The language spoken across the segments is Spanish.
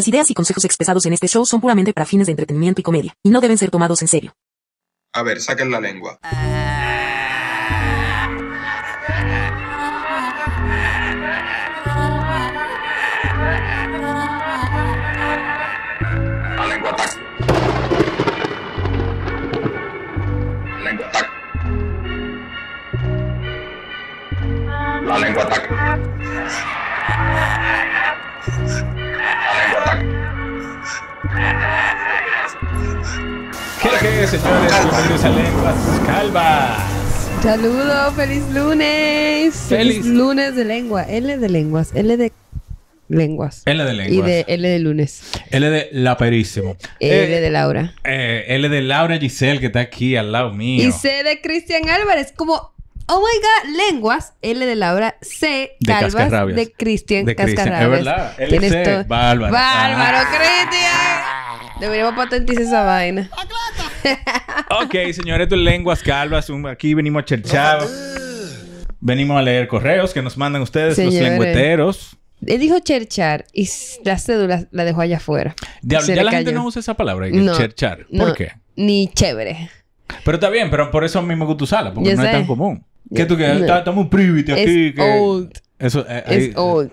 Las ideas y consejos expresados en este show son puramente para fines de entretenimiento y comedia, y no deben ser tomados en serio. A ver, saquen la lengua. La lengua tac. La lengua tac. La lengua señores, bienvenidos a Lenguas Calvas. Saludo, feliz lunes. Feliz, lunes de lengua, L de lenguas, L de lenguas. L de lenguas. Y de L de lunes. L de laperísimo. L eh, de Laura. Eh, L de Laura Giselle, que está aquí al lado mío. Y C de Cristian Álvarez, como Oh my God, lenguas, L de Laura, C, de Calvas, de Cristian Cascarrabias. Es verdad, L, C, Bárbaro. Bárbaro, ah. Cristian. Deberíamos patentizar esa vaina. ok, señores, tus lenguas calvas. Aquí venimos a cherchar. venimos a leer correos que nos mandan ustedes, los lengueteros. Él dijo cherchar y la cédula la dejó allá afuera. Ya, la gente no usa esa palabra, no, cherchar. ¿Por qué? Ni chévere. Pero está bien, pero por eso mismo que tú gusta porque no es tan común. ¿Qué tú que Estamos un privity aquí. Es old. Eso, eh, es eh, old.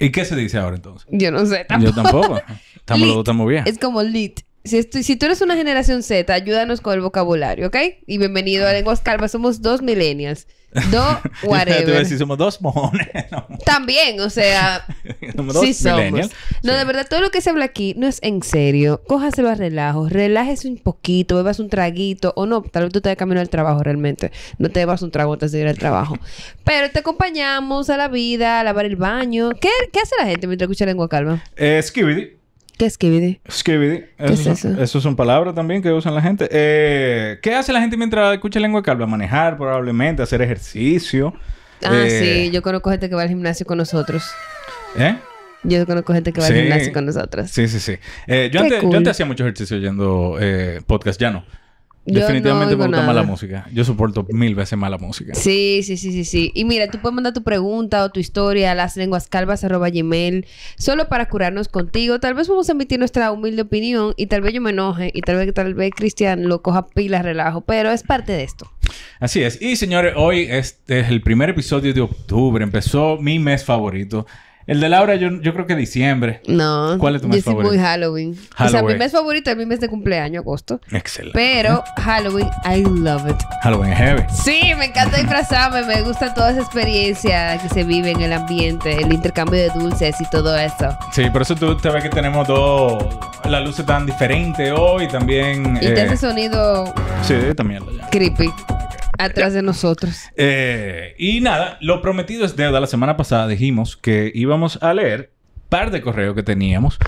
¿Y qué se dice ahora entonces? Yo no sé tampoco. Yo tampoco. ¿Estamos muy, bien. Es como lit. Si, si tú eres una generación Z, ayúdanos con el vocabulario, ¿ok? Y bienvenido a ah. Lenguas Calmas. Somos dos millennials. Dos whatever. Te a decir, somos dos mojones. También, o sea... somos dos sí No, de verdad, todo lo que se habla aquí no es en serio. se a relajo. Relájese un poquito. Bebas un traguito. O no, tal vez tú te de camino al trabajo realmente. No te bebas un trago antes de ir al trabajo. Pero te acompañamos a la vida, a lavar el baño. ¿Qué, qué hace la gente mientras escucha Lengua Calva? Eh, ¿Qué es skibidi? es eso? Eso son palabras también que usan la gente. Eh, ¿Qué hace la gente mientras escucha lengua calva? Manejar probablemente, hacer ejercicio. Ah, eh, sí. Yo conozco gente que va al gimnasio con nosotros. ¿Eh? Yo conozco gente que va al gimnasio con nosotros. Sí, sí, sí. Eh, yo, antes, yo, antes, hacía mucho ejercicio oyendo eh, podcast, ya no. Definitivamente mala música. Yo soporto mil veces mala música. Sí, sí, sí, sí, sí. Y mira, tú puedes mandar tu pregunta o tu historia a las solo para curarnos contigo. Tal vez vamos a emitir nuestra humilde opinión y tal vez yo me enoje y tal vez tal vez Cristian lo coja pilas relajo, pero es parte de esto. Así es. Y señores, hoy es el primer episodio de octubre. Empezó mi mes favorito. El de Laura, yo, creo que diciembre. No. ¿Cuál es tu mes favorito? muy Halloween. O sea, mi mes favorito es mi mes de cumpleaños, agosto. Excelente. Pero Halloween, I love it. Halloween heavy. Sí, me encanta disfrazarme. me gusta toda esa experiencia que se vive en el ambiente, el intercambio de dulces y todo eso. Sí, por eso tú te ves que tenemos dos... la luces tan diferente hoy también... Y eh... sonido... Sí, también. Creepy. Atrás de nosotros. Eh, y nada, lo prometido es deuda. La semana pasada dijimos que íbamos a leer par de correos que teníamos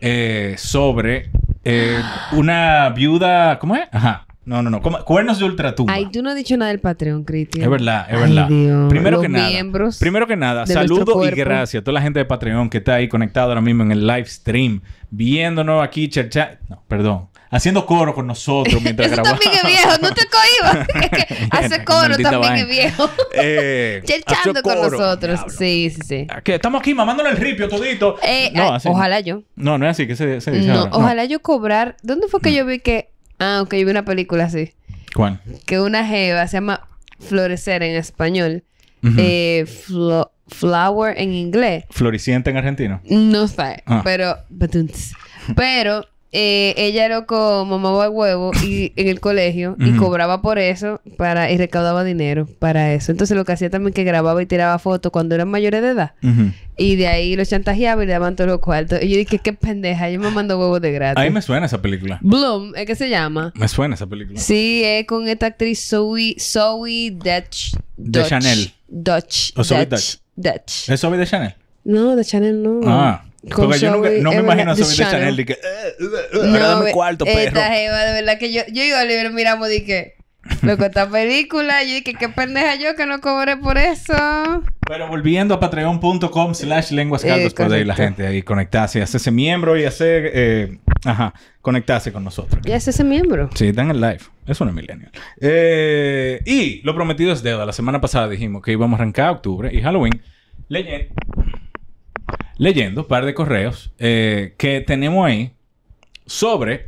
eh, sobre eh, una viuda. ¿Cómo es? Ajá. No, no, no. Cuernos de ultratumba. Ay, tú no has dicho nada del Patreon, Cristian. Es verdad, es verdad. Primero Los que nada. Primero que nada, saludo y gracias a toda la gente de Patreon que está ahí conectado ahora mismo en el live stream, viéndonos aquí, chat. No, perdón haciendo coro con nosotros mientras Eso grabamos. también es viejo, no te cohibas. hace coro también es viejo. Chelchando eh, con nosotros. Sí, sí, sí. Que estamos aquí mamándole el ripio todito. Eh, ah, no, ojalá yo. No, no es así que se, dice. No, ojalá yo cobrar. ¿Dónde fue que mm. yo vi que. Ah, ok, yo vi una película así. ¿Cuál? Que una jeva se llama Florecer en español. Eh, flower en inglés. Floreciente en argentino. No sé, ah. pero. Pero eh, ella como mamaba huevo y, en el colegio y cobraba por eso para y recaudaba dinero para eso. Entonces lo que hacía también que grababa y tiraba fotos cuando eran mayores de edad. Y de ahí lo chantajeaba y le daban todos los cuartos. Y yo dije, qué pendeja, yo me mando huevos de gratis. A me suena esa película. Bloom, ¿es ¿eh? que se llama? Me suena esa película. Sí, es con esta actriz Zoe, Zoe Dutch. De Chanel. Dutch. O Zoe Dutch. Dutch. Dutch. ¿Es Zoe de Chanel? No, de Chanel no. Ah. Porque yo nunca, no me imagino a Zoe de Chanel de que... ¡Eh! eh, eh dame cuarto, perro. Esta jeva, de verdad que yo... Yo y Oliver miramos y que... Loco, esta película. Y dije, qué pendeja yo que no cobré por eso. Pero volviendo a patreon.com slash lenguas eh, caldos, eh, la gente ahí conectarse y hacerse miembro y hacer... ajá, conectarse con nosotros. Y hacerse miembro. Sí, están en live. Es una millennial. Eh, y lo prometido es deuda. La semana pasada dijimos que íbamos a arrancar octubre y Halloween leyendo leyendo un par de correos eh, que tenemos ahí sobre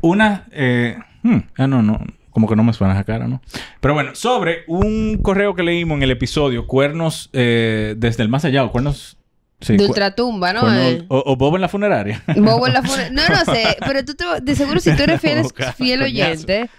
una... Eh, hmm, ah, no, no. Como que no me suena la cara, ¿no? Pero bueno, sobre un correo que leímos en el episodio Cuernos eh, desde el más allá Cuernos Sí, de ultratumba, ¿no? O, Bobo en la funeraria. Bobo en la funeraria. No, no sé. Pero tú, te... de seguro, si tú eres fiel, oyente,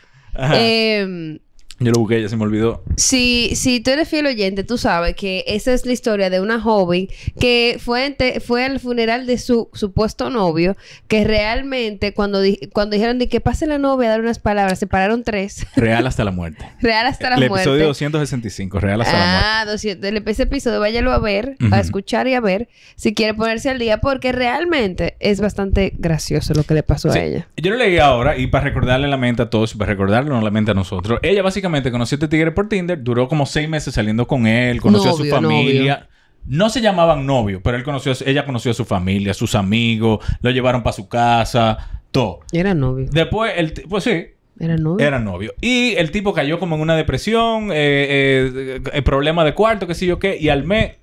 eh, yo lo busqué, ya se me olvidó. Sí. si tú eres fiel oyente, tú sabes que esa es la historia de una joven que fue, fue al funeral de su supuesto novio, que realmente cuando, cuando dijeron de que pase la novia a dar unas palabras, se pararon tres. Real hasta la muerte. Real hasta la muerte. El episodio 265, Real hasta la muerte. Ah, 200. El, episodio, váyalo a ver, a escuchar y a ver si quiere ponerse al día, porque realmente es bastante gracioso lo que le pasó a ella. Yo lo leí ahora y para recordarle la mente a todos y para recordarle la mente a nosotros, ella básicamente conoció a este tigre por Tinder, duró como seis meses saliendo con él, conoció a su familia. No se llamaban novio, pero él conoció, ella conoció a su familia, a sus amigos, lo llevaron para su casa, todo. Era novio. Después, pues sí, era novio. Y el tipo cayó como en una depresión, eh, eh, eh, problema de cuarto, qué sé yo qué. Y al mes,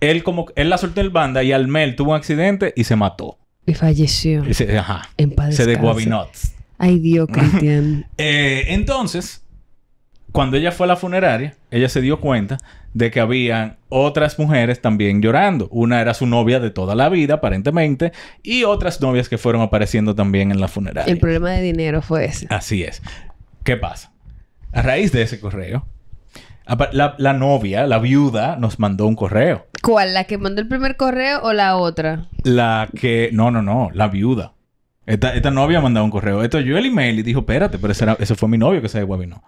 él como... Él la soltó el banda y al mes tuvo un accidente y se mató. Y falleció. Y se, ajá. En paz Se Ay Dios, Cristian. entonces, cuando ella fue a la funeraria, ella se dio cuenta de que habían otras mujeres también llorando. Una era su novia de toda la vida, aparentemente, y otras novias que fueron apareciendo también en la funeraria. El problema de dinero fue ese. Así es. ¿Qué pasa? A raíz de ese correo, la, novia, la viuda, nos mandó un correo. ¿Cuál? ¿La que mandó el primer correo o la otra? La que... No, no, no. La viuda. Esta, novia mandó un correo. Esto yo el email y dijo, espérate, pero ese, era... fue mi novio que se No.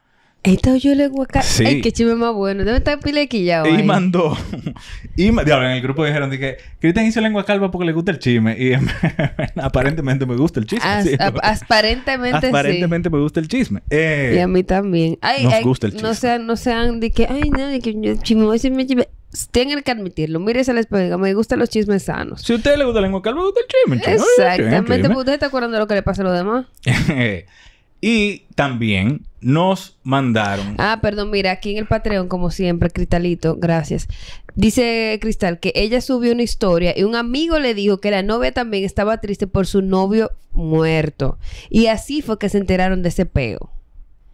Esta yo le guacamole. Sí. qué chisme más bueno. Debe estar pilequillado. Y mandó. y en el grupo dijeron que Cristian hizo lengua calva porque le gusta el chisme. Y aparentemente me gusta el chisme. As ¿sí? Aparentemente Aparentemente me gusta el chisme. y a eh, mí también. nos gusta el chisme. No sean, no sean de que, ay, no, de que yo chisme, chisme, chisme. Tienen que admitirlo. Mírese les espejo. Me gustan los chismes sanos. Si a usted le gusta la lengua calva, me gusta el chisme. Exactamente. Porque usted está acordando de lo que le pasa a los demás. Eh, y también nos mandaron. Ah, perdón, mira, aquí en el Patreon, como siempre, Cristalito, gracias. Dice Cristal que ella subió una historia y un amigo le dijo que la novia también estaba triste por su novio muerto. Y así fue que se enteraron de ese peo.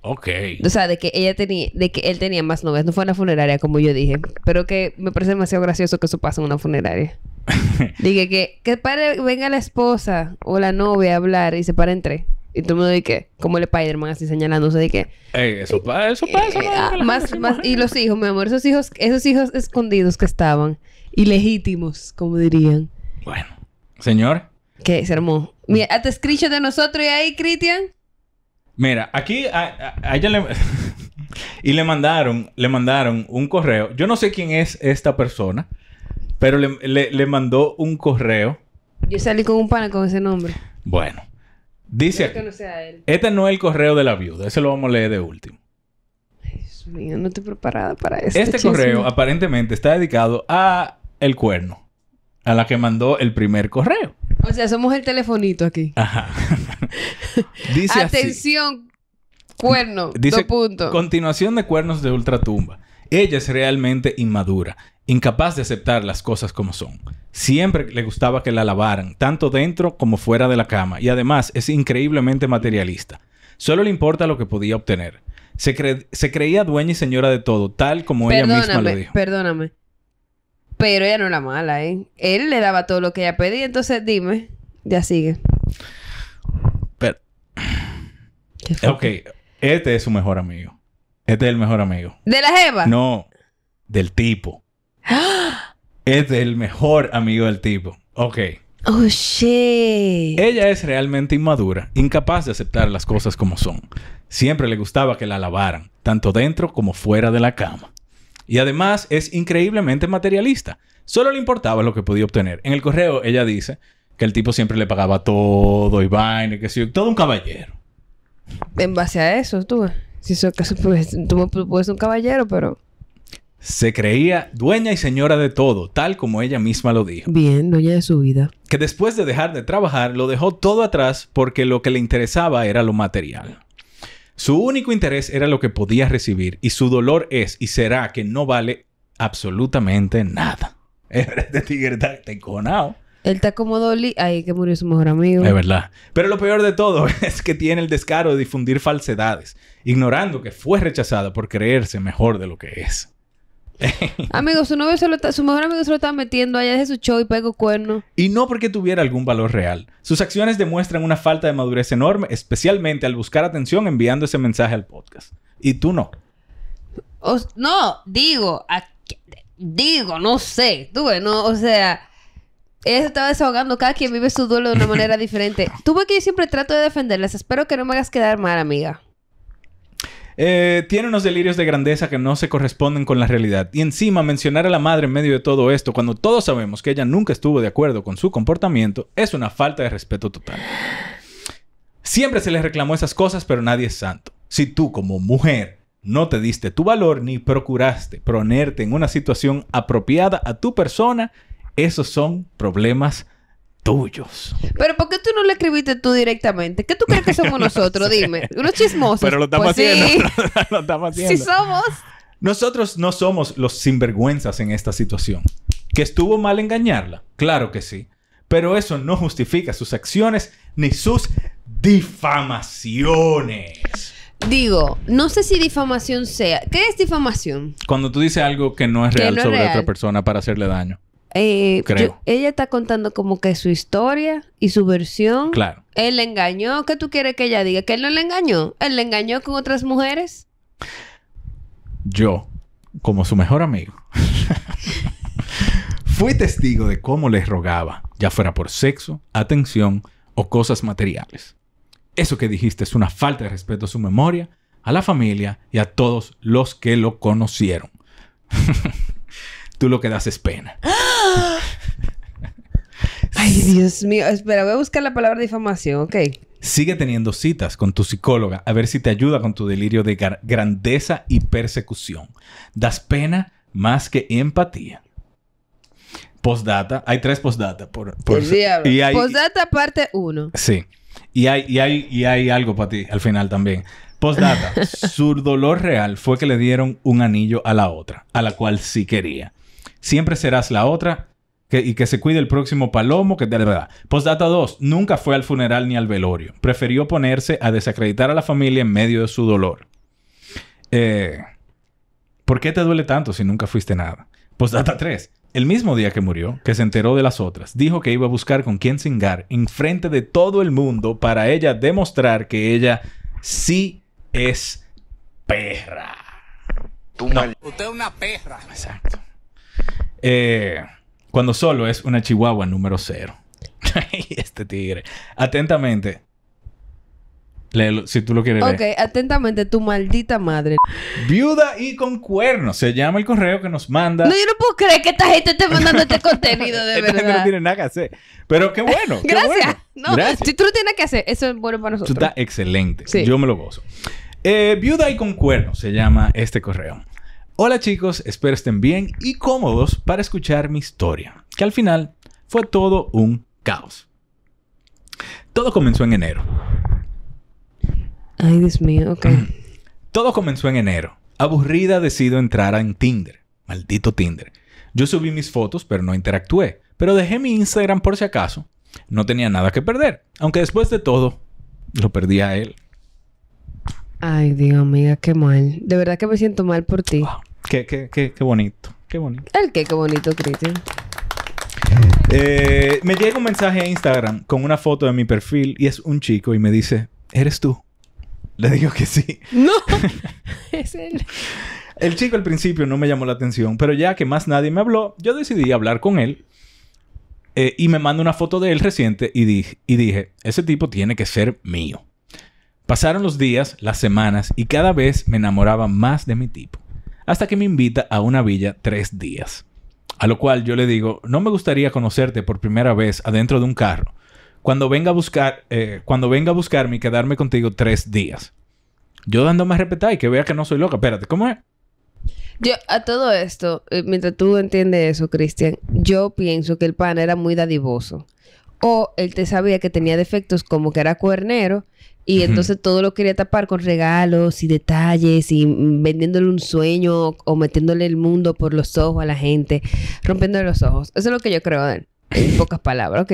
Ok. O sea, de que ella tenía, de que él tenía más novias. No fue la funeraria, como yo dije. Pero que me parece demasiado gracioso que eso pase en una funeraria. Dije que, que para, venga la esposa o la novia a hablar y se para entre. Y todo me mundo qué, como el Spider-Man así señalándose de qué. eso eh, pasa, eso ah, pasa. y los hijos, mi amor, esos hijos, esos hijos escondidos que estaban, ilegítimos, como dirían. Bueno, señor. ¿Qué? se armó. Mira, de nosotros y ahí, Cristian. Mira, aquí a, le y le mandaron, le mandaron un correo. Yo no sé quién es esta persona, pero le, le mandó un correo. Yo salí con un pana con ese nombre. Bueno. Dice. Este no es el correo de la viuda. Ese lo vamos a leer de último. Ay, Dios mío, no estoy preparada para eso. Este, correo aparentemente está dedicado a el cuerno. A la que mandó el primer correo. O sea, somos el telefonito aquí. Ajá. Dice Atención, cuerno. Dice, dos Continuación de cuernos de ultratumba. Ella es realmente inmadura incapaz de aceptar las cosas como son. Siempre le gustaba que la lavaran, tanto dentro como fuera de la cama, y además es increíblemente materialista. Solo le importa lo que podía obtener. Se, creía dueña y señora de todo, tal como ella misma lo dijo. Perdóname. Pero ella no era mala, ¿eh? Él le daba todo lo que ella pedía, entonces dime, ya sigue. Pero... ok, este es su mejor amigo. Este es el mejor amigo. ¿De la Jeva? No, del tipo. es el mejor amigo del tipo. Ok. Oh, shit. Ella es realmente inmadura, incapaz de aceptar las cosas como son. Siempre le gustaba que la lavaran, tanto dentro como fuera de la cama. Y además es increíblemente materialista. Solo le importaba lo que podía obtener. En el correo ella dice que el tipo siempre le pagaba todo y vaina, que sí, todo un caballero. En base a eso, tú. Si eso pues, un caballero, pero se creía dueña y señora de todo, tal como ella misma lo dijo. Bien, dueña de su vida. Que después de dejar de trabajar, lo dejó todo atrás porque lo que le interesaba era lo material. Su único interés era lo que podía recibir y su dolor es y será que no vale absolutamente nada. de tigre ¿Te Él está como Dolly, ahí que murió su mejor amigo. Es verdad. Pero lo peor de todo es que tiene el descaro de difundir falsedades, ignorando que fue rechazada por creerse mejor de lo que es. Amigo, su novio está, su mejor amigo se lo está metiendo allá de su show y pego cuerno. Y no porque tuviera algún valor real. Sus acciones demuestran una falta de madurez enorme, especialmente al buscar atención enviando ese mensaje al podcast. Y tú no. no, digo, digo, no sé. Tú, no, o sea. Ella se estaba desahogando. Cada quien vive su duelo de una manera diferente. Tuve que yo siempre trato de defenderlas. Espero que no me hagas quedar mal, amiga. Eh, tiene unos delirios de grandeza que no se corresponden con la realidad. Y encima mencionar a la madre en medio de todo esto, cuando todos sabemos que ella nunca estuvo de acuerdo con su comportamiento, es una falta de respeto total. Siempre se les reclamó esas cosas, pero nadie es santo. Si tú como mujer no te diste tu valor ni procuraste ponerte en una situación apropiada a tu persona, esos son problemas tuyos. Pero ¿por qué tú no le escribiste tú directamente? ¿Qué tú crees que somos nosotros? Dime. Unos chismosos. Pero lo estamos pues haciendo. Sí. lo, haciendo. Si somos. Nosotros no somos los sinvergüenzas en esta situación. ¿Que estuvo mal engañarla? Claro que sí. Pero eso no justifica sus acciones ni sus difamaciones. Digo, no sé si difamación sea. ¿Qué es difamación? Cuando tú dices algo que no es real sobre otra persona para hacerle daño. Eh, ella está contando como que su historia y su versión. Claro. Él le engañó. ¿Qué tú quieres que ella diga? ¿Que él no le engañó? ¿Él le engañó con otras mujeres? Yo, como su mejor amigo, fui testigo de cómo le rogaba, ya fuera por sexo, atención o cosas materiales. Eso que dijiste es una falta de respeto a su memoria, a la familia y a todos los que lo conocieron. tú lo que das es pena. Ay, Dios mío. Espera, voy a buscar la palabra difamación, ok. Sigue teniendo citas con tu psicóloga a ver si te ayuda con tu delirio de grandeza y persecución. Das pena más que empatía. Postdata, hay tres postdata por, por Postdata parte uno. Sí. Y hay, y hay, y hay algo para ti al final también. Postdata, su dolor real fue que le dieron un anillo a la otra, a la cual sí quería siempre serás la otra. y que se cuide el próximo palomo, que de verdad. Postdata 2, nunca fue al funeral ni al velorio. Prefirió ponerse a desacreditar a la familia en medio de su dolor. Eh, ¿Por qué te duele tanto si nunca fuiste nada? Postdata 3, el mismo día que murió, que se enteró de las otras, dijo que iba a buscar con quién cingar en frente de todo el mundo para ella demostrar que ella sí es perra. Usted es una perra. Exacto. Eh, cuando solo es una chihuahua número cero. este tigre. Atentamente. Léelo, si tú lo quieres leer. Ok, atentamente, tu maldita madre. Viuda y con cuernos. Se llama el correo que nos manda. No, yo no puedo creer que esta gente esté mandando este contenido, de verdad. no tiene nada que hacer. Pero qué bueno. Gracias. No, Gracias. Si tú lo tienes que hacer, eso es bueno para nosotros. Tú estás excelente. Yo me lo gozo. Eh, viuda y con cuernos se llama este correo. Hola chicos, espero estén bien y cómodos para escuchar mi historia, que al final fue todo un caos. Todo comenzó en enero. Ay, Dios mío, ok. Todo comenzó en enero. Aburrida decido entrar en Tinder. Maldito Tinder. Yo subí mis fotos, pero no interactué. Pero dejé mi Instagram por si acaso. No tenía nada que perder. Aunque después de todo, lo perdí a él. Ay, Dios, mío. qué mal. De verdad que me siento mal por ti. Ah. Qué, qué, qué, qué bonito. Qué bonito. El qué, qué bonito, Cristian. Eh, me llega un mensaje a Instagram con una foto de mi perfil y es un chico y me dice, ¿eres tú? Le digo que sí. No, es él. El chico al principio no me llamó la atención, pero ya que más nadie me habló, yo decidí hablar con él eh, y me mandó una foto de él reciente y, y dije, ese tipo tiene que ser mío. Pasaron los días, las semanas y cada vez me enamoraba más de mi tipo hasta que me invita a una villa tres días. A lo cual yo le digo, no me gustaría conocerte por primera vez adentro de un carro. Cuando venga a buscar, eh, cuando venga a buscarme y quedarme contigo tres días. Yo dándome más respetar y que vea que no soy loca. Espérate, ¿cómo es? Yo, a todo esto, eh, mientras tú entiendes eso, Cristian, yo pienso que el pan era muy dadivoso. O él te sabía que tenía defectos como que era cuernero y entonces todo lo quería tapar con regalos y detalles y mm, vendiéndole un sueño o metiéndole el mundo por los ojos a la gente, rompiéndole los ojos. Eso es lo que yo creo, en, pocas palabras, ok.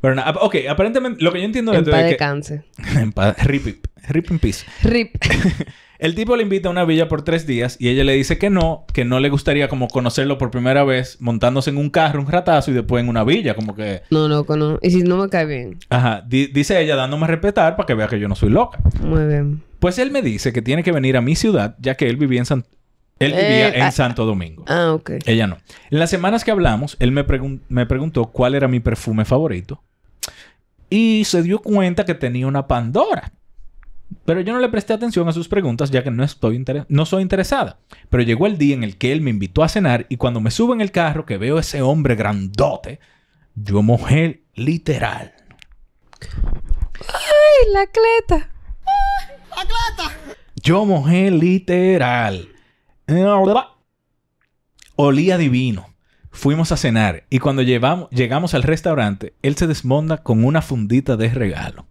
Pero ok, aparentemente lo que yo entiendo de En paz de cáncer. en rip, rip in peace. Rip. El tipo le invita a una villa por tres días y ella le dice que no, que no le gustaría como conocerlo por primera vez montándose en un carro, un ratazo y después en una villa, como que... No, no. Y si no me cae bien. Ajá. dice ella dándome a respetar para que vea que yo no soy loca. Muy bien. Pues él me dice que tiene que venir a mi ciudad, ya que él vivía en Él eh, vivía en ah, Santo Domingo. Ah, ah, ok. Ella no. En las semanas que hablamos, él me, me preguntó cuál era mi perfume favorito. Y se dio cuenta que tenía una Pandora. Pero yo no le presté atención a sus preguntas ya que no, estoy no soy interesada. Pero llegó el día en el que él me invitó a cenar y cuando me subo en el carro que veo a ese hombre grandote, yo mojé literal. ¡Ay, la cleta! ¡Ay, ¡La cleta! Yo mojé literal. Olía divino. Fuimos a cenar y cuando llevamos, llegamos al restaurante, él se desmonda con una fundita de regalo.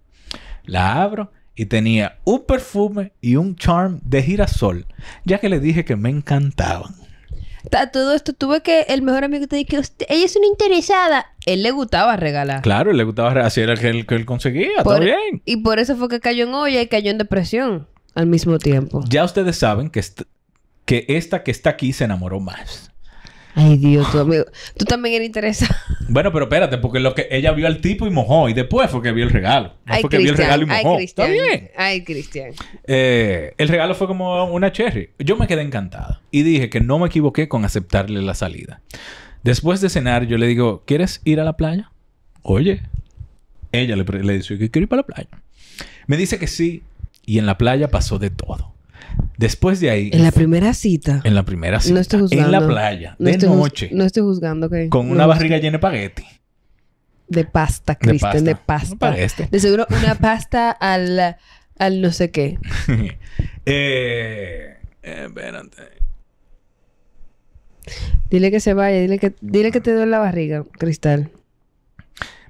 La abro y tenía un perfume y un charm de girasol, ya que le dije que me encantaban. A todo esto tuve que el mejor amigo te dijo que ella es una interesada. Él le gustaba regalar. Claro, él le gustaba regalar. Así era el que él, conseguía. Todo bien. Y por eso fue que cayó en olla y cayó en depresión al mismo tiempo. Ya ustedes saben que, que esta que está aquí se enamoró más. Ay, Dios, amigo. Tú también eres interesante. Bueno, pero espérate, porque lo que ella vio al tipo y mojó, y después fue que vio el regalo. ay, fue vio el regalo y mojó. Ay, Ay, Cristian. Eh, el regalo fue como una cherry. Yo me quedé encantada y dije que no me equivoqué con aceptarle la salida. Después de cenar, yo le digo, ¿quieres ir a la playa? Oye, ella le, le dice que quiero ir para la playa. Me dice que sí, y en la playa pasó de todo. Después de ahí. En la primera cita. En la primera cita. En la playa. de noche. No estoy juzgando que. Con una barriga llena de pagueti. De pasta, Cristian. de pasta. Este. De, seguro una pasta al, al no sé qué. eh, eh Dile que se vaya, dile que, dile que te duele la barriga, Cristal.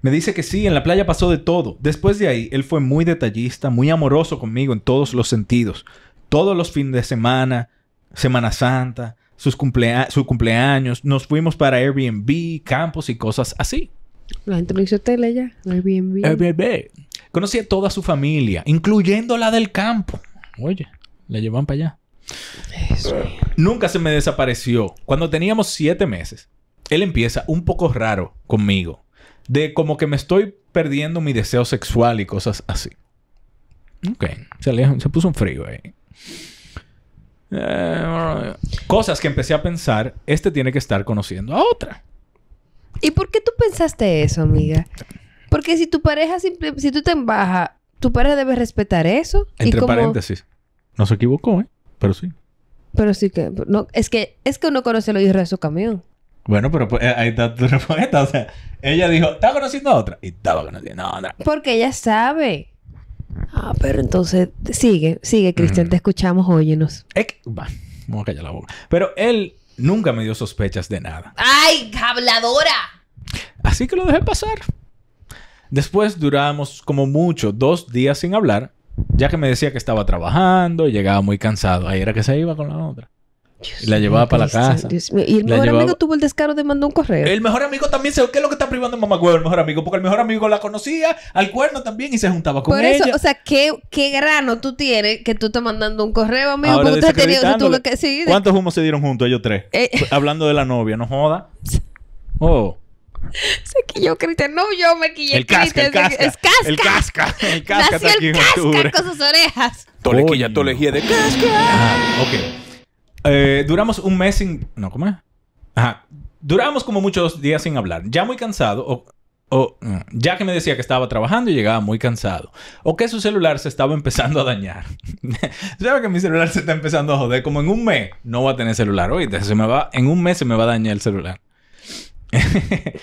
Me dice que sí, en la playa pasó de todo. Después de ahí, él fue muy detallista, muy amoroso conmigo en todos los sentidos todos los fines de semana, Semana Santa, sus su cumpleaños. Nos fuimos para Airbnb, campos y cosas así. La gente no hizo tele ya. Airbnb. Airbnb. Conocí a toda su familia, incluyendo la del campo. Oye, la llevan para allá. Eso. Nunca se me desapareció. Cuando teníamos siete meses, él empieza un poco raro conmigo. De como que me estoy perdiendo mi deseo sexual y cosas así. Ok. se puso un frío ahí. Eh, cosas que empecé a pensar, este tiene que estar conociendo a otra. ¿Y por qué tú pensaste eso, amiga? Porque si tu pareja, si tú te embajas, tu pareja debe respetar eso. Entre paréntesis, no se equivocó, ¿eh? Pero sí. Pero sí que, no, es que, es que uno conoce lo hijos de su camión. Bueno, pero pues, ahí está tu respuesta. O sea, ella dijo, estaba conociendo a otra. Y estaba conociendo a otra. Porque ella sabe. Ah, pero entonces sigue, sigue, Cristian, te escuchamos, óyenos. vamos a callar la boca. Pero él nunca me dio sospechas de nada. ¡Ay, habladora! Así que lo dejé pasar. Después duramos como mucho dos días sin hablar, ya que me decía que estaba trabajando y llegaba muy cansado. Ahí era que se iba con la otra y la llevaba para la casa. Y el mejor amigo tuvo el descaro de mandar un correo. El mejor amigo también se... ¿Qué es lo que está privando mamá huevo el mejor amigo? Porque el mejor amigo la conocía, al cuerno también y se juntaba con ella. Por eso, o sea, ¿qué, ¿qué, grano tú tienes que tú estás mandando un correo, amigo? Ahora, ¿Cuántos humos se dieron juntos ellos tres? Eh. Hablando de la novia, no joda. Oh. Se quilló Cristian. No, yo me quillé. El casca, el casca. Es casca. El casca. El casca. Nació el casca con sus orejas. Tolequilla, tolejía de casca. Ah, ok. Eh, duramos un mes sin. No, ¿cómo es? Ajá. Duramos como muchos días sin hablar. Ya muy cansado. O, o, mm, ya que me decía que estaba trabajando y llegaba muy cansado. O que su celular se estaba empezando a dañar. ¿Sabes que mi celular se está empezando a joder? Como en un mes no va a tener celular. Oye, se me va, en un mes se me va a dañar el celular.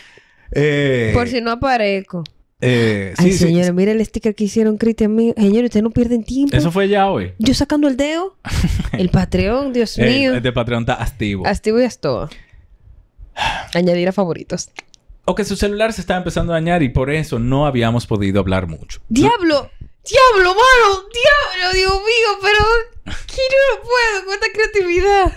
eh, Por si no aparezco. Eh, sí, señor, sí. mira el sticker que hicieron Cristian mío. Señores, ustedes no pierden tiempo. Eso fue ya hoy. Yo sacando el dedo. el Patreon, Dios mío. El, de Patreon está activo. Activo y es todo. Añadir a favoritos. O que su celular se estaba empezando a dañar y por eso no habíamos podido hablar mucho. ¡Diablo! ¡Diablo, mano! ¡Diablo! Dios mío, pero... ¿Qué no lo puedo? ¡Cuánta creatividad!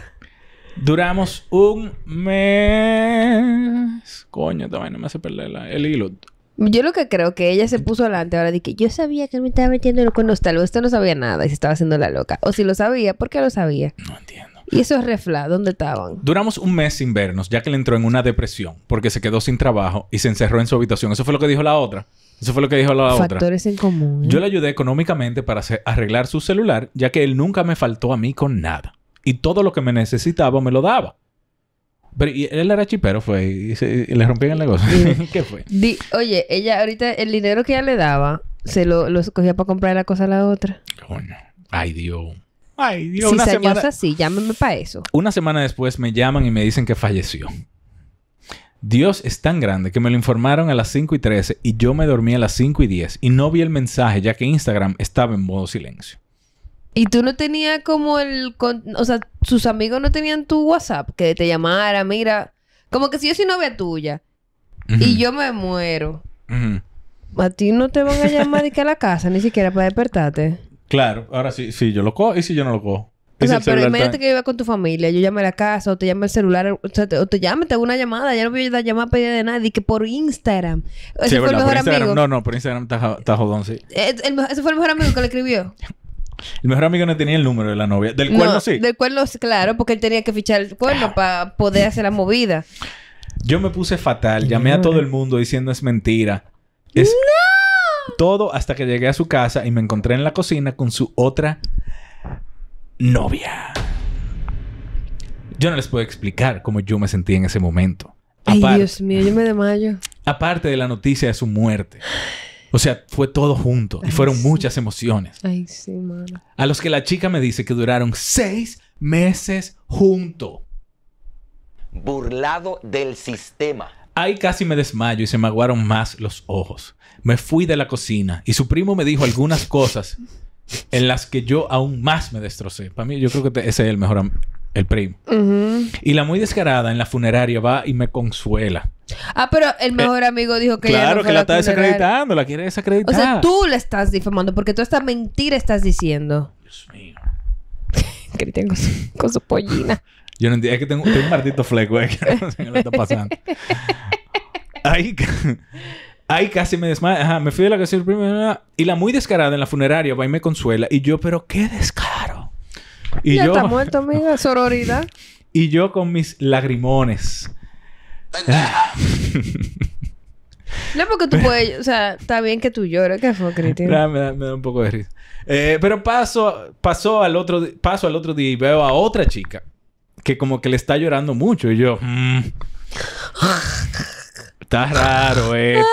Duramos un mes... Coño, también no me hace perder el hilo. Yo lo que creo que ella se puso adelante ahora de que yo sabía que él me estaba metiendo en los talos. usted no sabía nada y se estaba haciendo la loca. O si lo sabía, ¿por qué lo sabía? No entiendo. Y eso es refla, ¿dónde estaban? Duramos un mes sin vernos, ya que le entró en una depresión porque se quedó sin trabajo y se encerró en su habitación. Eso fue lo que dijo la otra. Eso fue lo que dijo la otra. Factores en común. ¿eh? Yo le ayudé económicamente para arreglar su celular, ya que él nunca me faltó a mí con nada. Y todo lo que me necesitaba me lo daba. Pero él era chipero, fue. Y, le rompían el negocio. ¿Qué fue? oye, ella ahorita el dinero que ella le daba, se lo, escogía cogía para comprar la cosa a la otra. Coño. Ay, Dios. Ay, Dios. Si una semana... así, llámeme para eso. Una semana después me llaman y me dicen que falleció. Dios es tan grande que me lo informaron a las 5 y 13 y yo me dormí a las 5 y 10 y no vi el mensaje ya que Instagram estaba en modo silencio. ¿Y tú no tenías como el... o sea, sus amigos no tenían tu WhatsApp que te llamara, mira... Como que si yo soy novia tuya y yo me muero, a ti no te van a llamar ni que a la casa, ni siquiera para despertarte. Claro, ahora sí, sí, yo lo cojo y si yo no lo cojo. O sea, pero imagínate que iba con tu familia, yo llame a la casa, o te llame el celular, o, sea, te, o te llame, te hago una llamada, ya no voy a llamar a pedir de nadie, que por Instagram. fue No, no, por Instagram está jodón, sí. ese fue el mejor amigo que le escribió. El mejor amigo no tenía el número de la novia. Del cuerno sí. Del cuerno, claro, porque él tenía que fichar el cuerno para poder hacer la movida. Yo me puse fatal. Llamé a todo el mundo diciendo es mentira. ¡No! todo hasta que llegué a su casa y me encontré en la cocina con su otra novia. Yo no les puedo explicar cómo yo me sentí en ese momento. Ay, Dios mío, yo me demayo. Aparte de la noticia de su muerte. O sea, fue todo junto y fueron muchas emociones. Ay, sí, mano. A los que la chica me dice que duraron seis meses junto. Burlado del sistema. Ahí casi me desmayo y se me aguaron más los ojos. Me fui de la cocina y su primo me dijo algunas cosas en las que yo aún más me destrocé. Para mí, yo creo que ese es el mejor, el primo. Y la muy descarada en la funeraria va y me consuela. Ah, pero el eh, mejor amigo dijo que Claro, no que la, está desacreditando, la quiere desacreditar. O sea, tú la estás difamando porque tú esta mentira estás diciendo. Dios mío. que con su, con su pollina. Yo no entiendo. Es que tengo, un martito fleco. güey. Eh, que no sé qué le está pasando. Ahí, ahí casi me desmayé. Ajá, me fui de la casa primero. Y la muy descarada en la funeraria va y me consuela. Y yo, pero qué descaro. Y ya yo, está muerto, amiga. Sororidad. Y yo con mis lagrimones Ah. No, porque tú puedes, o sea, está bien que tú llores, que fue crítico. me, da, un poco de risa. Eh, pero paso, pasó al otro, paso al otro día y veo a otra chica que como que le está llorando mucho y yo, mm". está raro esto.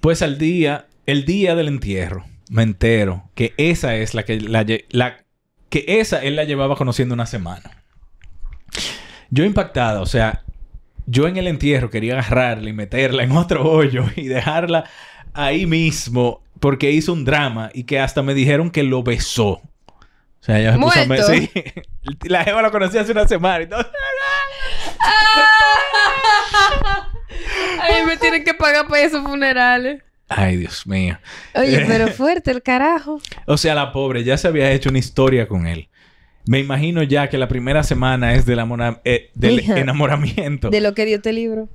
Pues al día, el día del entierro, me entero que esa es la que la, la que esa él la llevaba conociendo una semana. Yo impactado, o sea, yo en el entierro quería agarrarla y meterla en otro hoyo y dejarla ahí mismo porque hizo un drama y que hasta me dijeron que lo besó. O sea, ella me puso a Sí. La Eva lo conocí hace una semana y todo. me tienen que pagar para esos funerales. Ay, Dios mío. Oye, pero fuerte el carajo. o sea, la pobre ya se había hecho una historia con él. Me imagino ya que la primera semana es del, la eh, enamoramiento. De lo que dio este libro.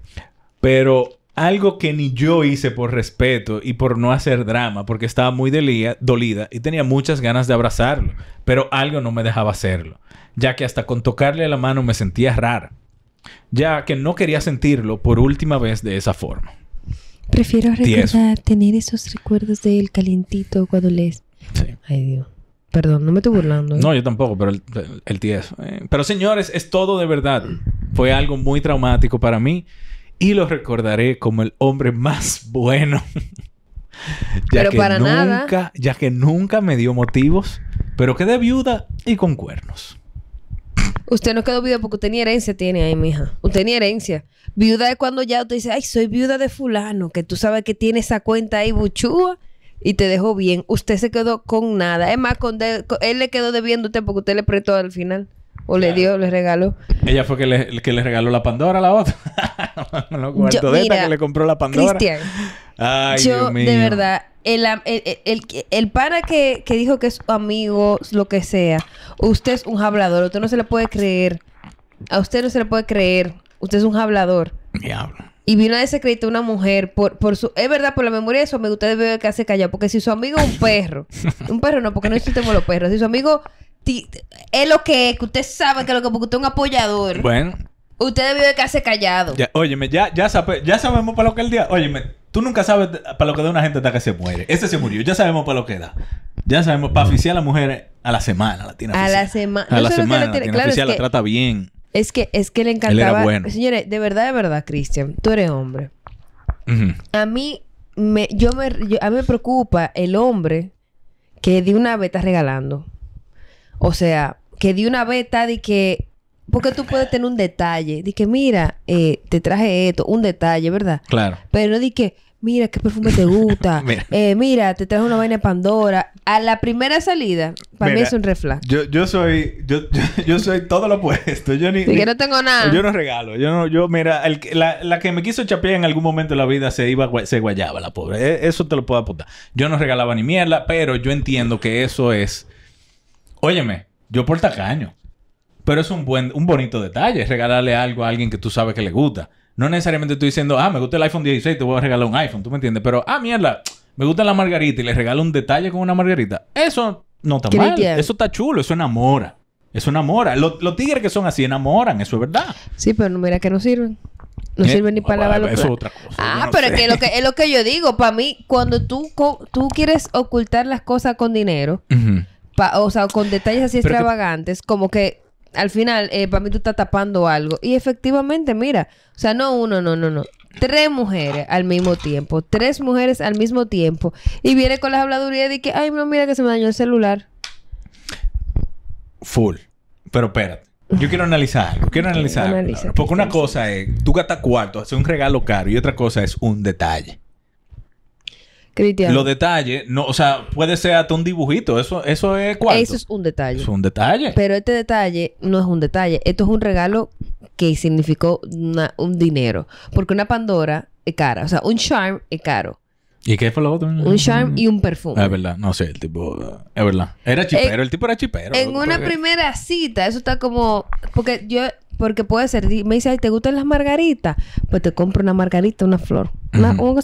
Pero algo que ni yo hice por respeto y por no hacer drama, porque estaba muy dolida y tenía muchas ganas de abrazarlo, pero algo no me dejaba hacerlo, ya que hasta con tocarle la mano me sentía rara, ya que no quería sentirlo por última vez de esa forma. Prefiero tener esos recuerdos de él calientito cuando Sí. Ay Dios. Perdón, no me estoy burlando. ¿eh? No, yo tampoco, pero el, tío es. ¿eh? pero señores, es todo de verdad. Fue algo muy traumático para mí y lo recordaré como el hombre más bueno. ya pero que para nunca, nada. Ya que nunca me dio motivos, pero quedé viuda y con cuernos. Usted no quedó viuda porque usted ni herencia tiene ahí, mija. Usted ni herencia. Viuda de cuando ya usted dice, ay, soy viuda de fulano, que tú sabes que tiene esa cuenta ahí buchúa y te dejó bien, usted se quedó con nada. Es más, él le quedó debiéndote porque usted le prestó al final. O le dio, le regaló. Ella fue que le, que le regaló la Pandora a la otra. no, lo de que le compró la Pandora. Cristian. Ay, yo, Dios de verdad, el, el, el, pana que, que, dijo que es amigo, lo que sea, usted es un hablador. Usted no se le puede creer. A usted no se le puede creer. Usted es un hablador. Diablo. Y vino a desacreditar a una mujer por, su... Es verdad, por la memoria de su amigo, ustedes vive que hace callado. Porque si su amigo es un perro... un perro no, porque no existimos los perros. Si su amigo es lo que es, que usted sabe que es lo que... Porque usted es un apoyador. Bueno. Usted vive que hace callado. oye óyeme, ya, ya, ya sabemos para lo que el día... Óyeme, tú nunca sabes para lo que da una gente hasta que se muere. Ese se murió. Ya sabemos para lo que da. Ya sabemos, para oficiar a la mujer a la semana la tiene A la, semana. a la semana. La oficial, la trata bien. Es que, es que le encantaba. Señores, de verdad, de verdad, Cristian, tú eres hombre. A mí me, yo me, a mí me preocupa el hombre que de una vez regalando. O sea, que de una vez está de que. Porque tú puedes tener un detalle. De que, mira, eh, te traje esto, un detalle, ¿verdad? Claro. Pero no de que, mira, qué perfume te gusta, eh, mira. te trajo una vaina de Pandora. A la primera salida, para mí es un refla. Yo, yo soy, yo, yo, soy todo lo opuesto. Yo ni, no tengo nada. Yo no regalo. Yo no, yo, mira, la, que me quiso chapear en algún momento de la vida se iba, se guayaba la pobre. E, eso te lo puedo apuntar. Yo no regalaba ni mierda, pero yo entiendo que eso es. Óyeme, yo por tacaño. Pero es un buen, un bonito detalle, regalarle algo a alguien que tú sabes que le gusta. No necesariamente estoy diciendo, ah, me gusta el iPhone 16, te voy a regalar un iPhone, ¿tú me entiendes? Pero, ah, mierda, me gusta la margarita y le regalo un detalle con una margarita. Eso no está mal. Eso está chulo, eso enamora. Eso enamora. Los, los tigres que son así enamoran, eso es verdad. Sí, pero mira que no sirven. No eh, sirven ni para lavar los Eso es otra cosa. Ah, pero que lo que, es lo que yo digo. Para mí, cuando tú, tú quieres ocultar las cosas con dinero, o sea, con detalles así extravagantes, como que al final, eh, para mí tú estás tapando algo. Y efectivamente, mira, o sea, no uno, no, no, no. Tres mujeres al mismo tiempo, tres mujeres al mismo tiempo. Y viene con las habladurías de que, ay, no, mira que se me dañó el celular. Full. Pero espérate. Yo quiero analizar Quiero analizar Porque una cosa es, tú gastas cuarto, hace un regalo caro y otra cosa es un detalle. Los detalles, no, o sea, puede ser hasta un dibujito, eso, eso es cuarto. Eso es un detalle. Es un detalle. Pero este detalle no es un detalle, esto es un regalo que significó un dinero, porque una Pandora es cara, o sea, un charm es caro. ¿Y qué fue lo otro? Un charm y un perfume. es verdad. No sé, el tipo... Es verdad. Era chipero. Eh, el tipo era chipero. En una primera cita. Eso está como... Porque yo... Porque puede ser, me dice, Ay, ¿te gustan las margaritas? Pues te compro una margarita, una flor. Una, o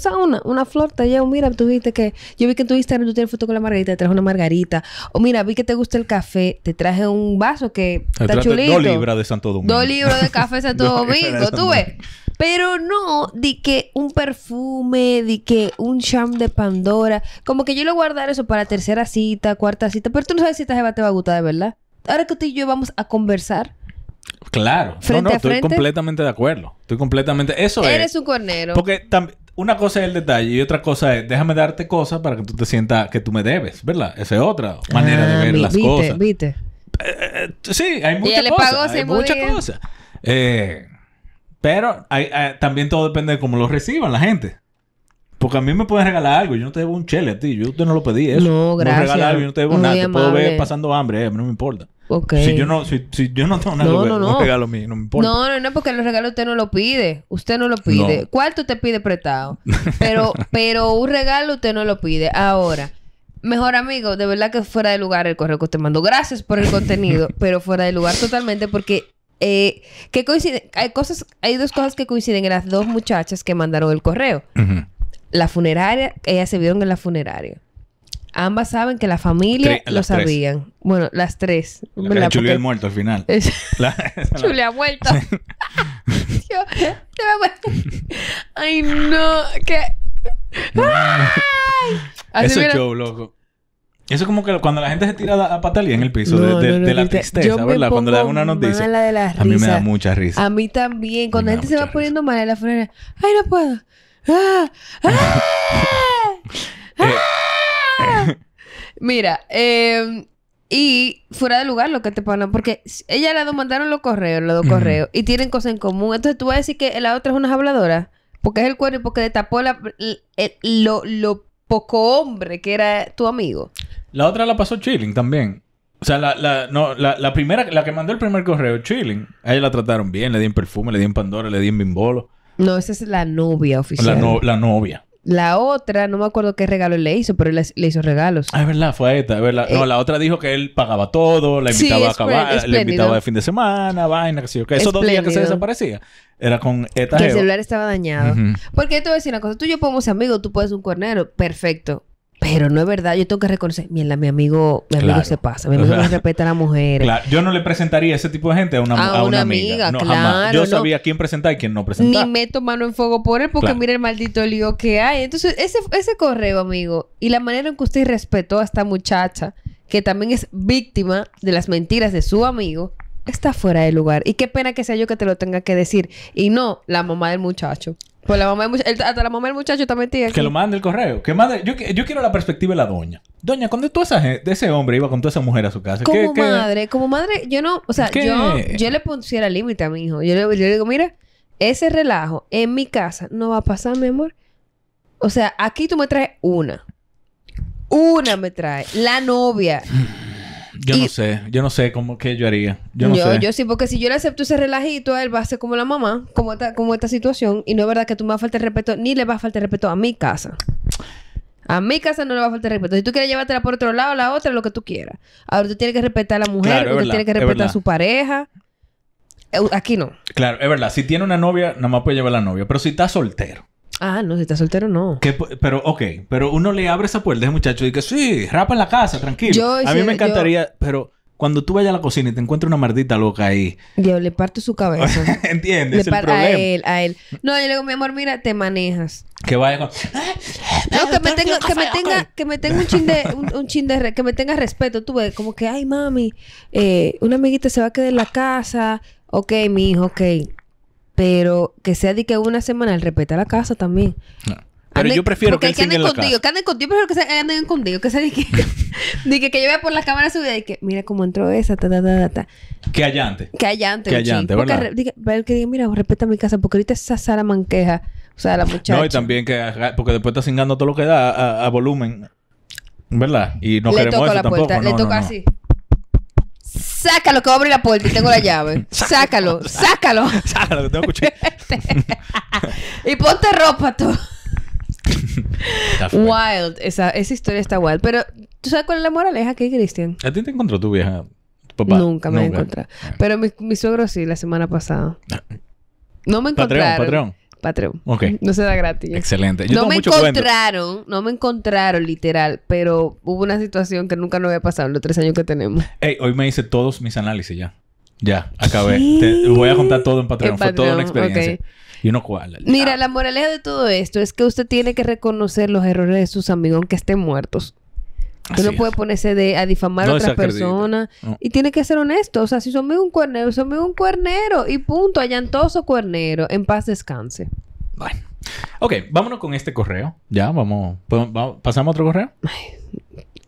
una, flor te llevo, mira, tú viste que, yo vi que en tu Instagram tú tienes foto con la margarita, te traje una margarita. O mira, vi que te gusta el café, te traje un vaso que está chulito. Dos libras de Santo Domingo. Dos libras de café Santo Domingo, tú ves. Pero no di que un perfume, di que un champ de Pandora. Como que yo lo guardar eso para tercera cita, cuarta cita. Pero tú no sabes si esta jeva te va a gustar de verdad. Ahora que tú y yo vamos a conversar, Claro. no, no, estoy completamente de acuerdo. Estoy completamente... Eso Eres es... Eres un cornero. Porque una cosa es el detalle y otra cosa es déjame darte cosas para que tú te sientas que tú me debes, ¿verdad? Esa es otra manera de ah, ver las cosas. Viste. Eh, sí, hay muchas cosas. Hay muchas cosas. Eh, pero eh, también todo depende de cómo lo reciban la gente. Porque a mí me pueden regalar algo. Yo no te debo un chele a ti. Yo no lo pedí eso. No, gracias. Yo no te debo nada. puedo ver pasando hambre. a no me importa. Si yo no, si, yo no tengo nada que pues, de, no, no. mío, no me importa. No, no, no, porque los regalos usted no lo pide. Usted no lo pide. ¿Cuál tú te pide prestado? Pero, pero un regalo usted no lo pide. Ahora, mejor amigo, de verdad que fuera de lugar el correo que usted mandó. Gracias por el contenido, pero fuera de lugar totalmente porque eh, que coinciden, hay cosas, hay dos cosas que coinciden en las dos muchachas que mandaron el correo. La funeraria, ellas se vieron en la funeraria. Ambas saben que la familia lo sabían. Bueno, las tres. La, la Chulia ha muerto al final. chulé ha Chulia muerto. Dios, Ay, no. ¿Qué? ¡Ay! Eso es show, loco. Eso es como que cuando la gente se tira a, patalía en el piso de, la tristeza, ¿verdad? Cuando le dan una noticia. De a mí me da mucha risa. A mí también. Cuando la gente se va poniendo mal en la funeraria. ¡Ay, no puedo! ¡Ah! ¡Ah! Eh, Mira, eh, y fuera de lugar lo que te ponen, porque ella la dos mandaron los correos, los dos correos, y tienen cosas en común. Entonces tú vas a decir que la otra es una habladora, porque es el cuerno y porque destapó la, eh, lo, lo poco hombre que era tu amigo. La otra la pasó chilling también. O sea, la, la, no, la, primera, la que mandó el primer correo, chilling, a ella la trataron bien, le di en perfume, le di en Pandora, le di en bimbolo. No, esa es la novia oficial. no, la novia. La otra, no me acuerdo qué regalo le hizo, pero él le, hizo regalos. Ah, es verdad, fue esta, es verdad. no, eh, la otra dijo que él pagaba todo, la invitaba a acabar, la invitaba de fin de semana, vaina, que sé yo. Que esos dos días que se desaparecía, era con Eta. Que el celular estaba dañado. Porque Porque te voy a decir una cosa, tú y yo podemos ser amigos, tú puedes un cuernero, perfecto. Pero no es verdad, yo tengo que reconocer, mira, mi amigo, mi amigo se pasa, mi amigo respeta a la mujer. Claro. Yo no le presentaría a ese tipo de gente a una, a una, amiga. claro, Yo sabía quién presentar y quién no presentar. Ni meto mano en fuego por él porque mira el maldito lío que hay. Entonces, ese, ese correo, amigo, y la manera en que usted respetó a esta muchacha, que también es víctima de las mentiras de su amigo, está fuera de lugar. Y qué pena que sea yo que te lo tenga que decir. Y no la mamá del muchacho. Pues la mamá del muchacho, hasta la mamá del muchacho también tiene. Que lo mande el correo. Que madre... Yo, quiero la perspectiva de la doña. Doña, cuando tú esa De ese hombre iba con toda esa mujer a su casa. Como madre, como madre, yo no, o sea, yo, yo le pusiera límite a mi hijo. Yo le, yo le digo, mira, ese relajo en mi casa no va a pasar, mi amor. O sea, aquí tú me traes una. Una me trae. La novia. Yo no sé, yo no sé cómo que yo haría. Yo no sé. Yo sí, porque si yo le acepto ese relajito, él va a ser como la mamá, como esta, como esta situación. Y no es verdad que tú me vas a faltar respeto, ni le va a faltar respeto a mi casa. A mi casa no le va a faltar respeto. Si tú quieres llevártela por otro lado, la otra, lo que tú quieras. Ahora tú tienes que respetar a la mujer, claro, tú que respetar a su pareja. Eh, aquí no. Claro, es verdad. Si tiene una novia, nada más puede llevar a la novia. Pero si está soltero. Ah, no, si está soltero, no. pero, ok, pero uno le abre esa puerta a ese muchacho y que sí, rapa en la casa, tranquilo. Yo, a mí me encantaría, pero cuando tú vayas a la cocina y te encuentras una mardita loca ahí. Yo le parto su cabeza. ¿Entiendes? Le parto a él, a él. No, yo le digo, mi amor, mira, te manejas. Que vaya con. No, que me tenga, que me tenga, que me tenga un chin de, un, que me tenga respeto, tú ves, como que, ay, mami, eh, una amiguita se va a quedar en la casa, ok, mi hijo, ok. Pero que sea de que una semana, él respeta la casa también. No. Ah, pero yo prefiero que, él que anden contigo, que anden contigo, prefiero que se contigo, que sea de que, que, que, yo vea por la cámara vida y que mira cómo entró esa, ta, ta, ta, ta. Que allante. Que allante. Que allante, ¿verdad? Para que diga, mira, respeta mi casa, porque ahorita esa Sara Manqueja, o sea, la muchacha. No, y también que, porque después está cingando todo lo que da a, volumen, ¿verdad? Y no queremos la tampoco. Puerta. le toca así. Sácalo que voy a abrir la puerta y tengo la llave. sácalo, sácalo. Sácalo, que tengo cuchillo. y ponte ropa tú. wild. Esa, esa historia está wild. Pero, ¿tú sabes cuál es la moraleja aquí, Cristian? ¿A ti te encontró tu vieja? Papá. Nunca me encontré. Ah. Pero mi, suegro sí, la semana pasada. Ah. No me encontraron. Patreon. Ok. No se da gratis. Excelente. no me encontraron, no me encontraron literal, pero hubo una situación que nunca no había pasado en los tres años que tenemos. Ey, hoy me hice todos mis análisis ya. Ya, acabé. Te voy a contar todo en Patreon. Fue toda una experiencia. Y uno cual. Mira, la moraleja de todo esto es que usted tiene que reconocer los errores de sus amigos aunque estén muertos. Tú no puedes ponerse de, a difamar a otras personas. Y tiene que ser honesto. O sea, si son un cuernero, son un cuernero. Y punto, allantoso cuernero. En paz descanse. Bueno. Ok, vámonos con este correo. Ya, vamos. Pues, ¿Pasamos a otro correo?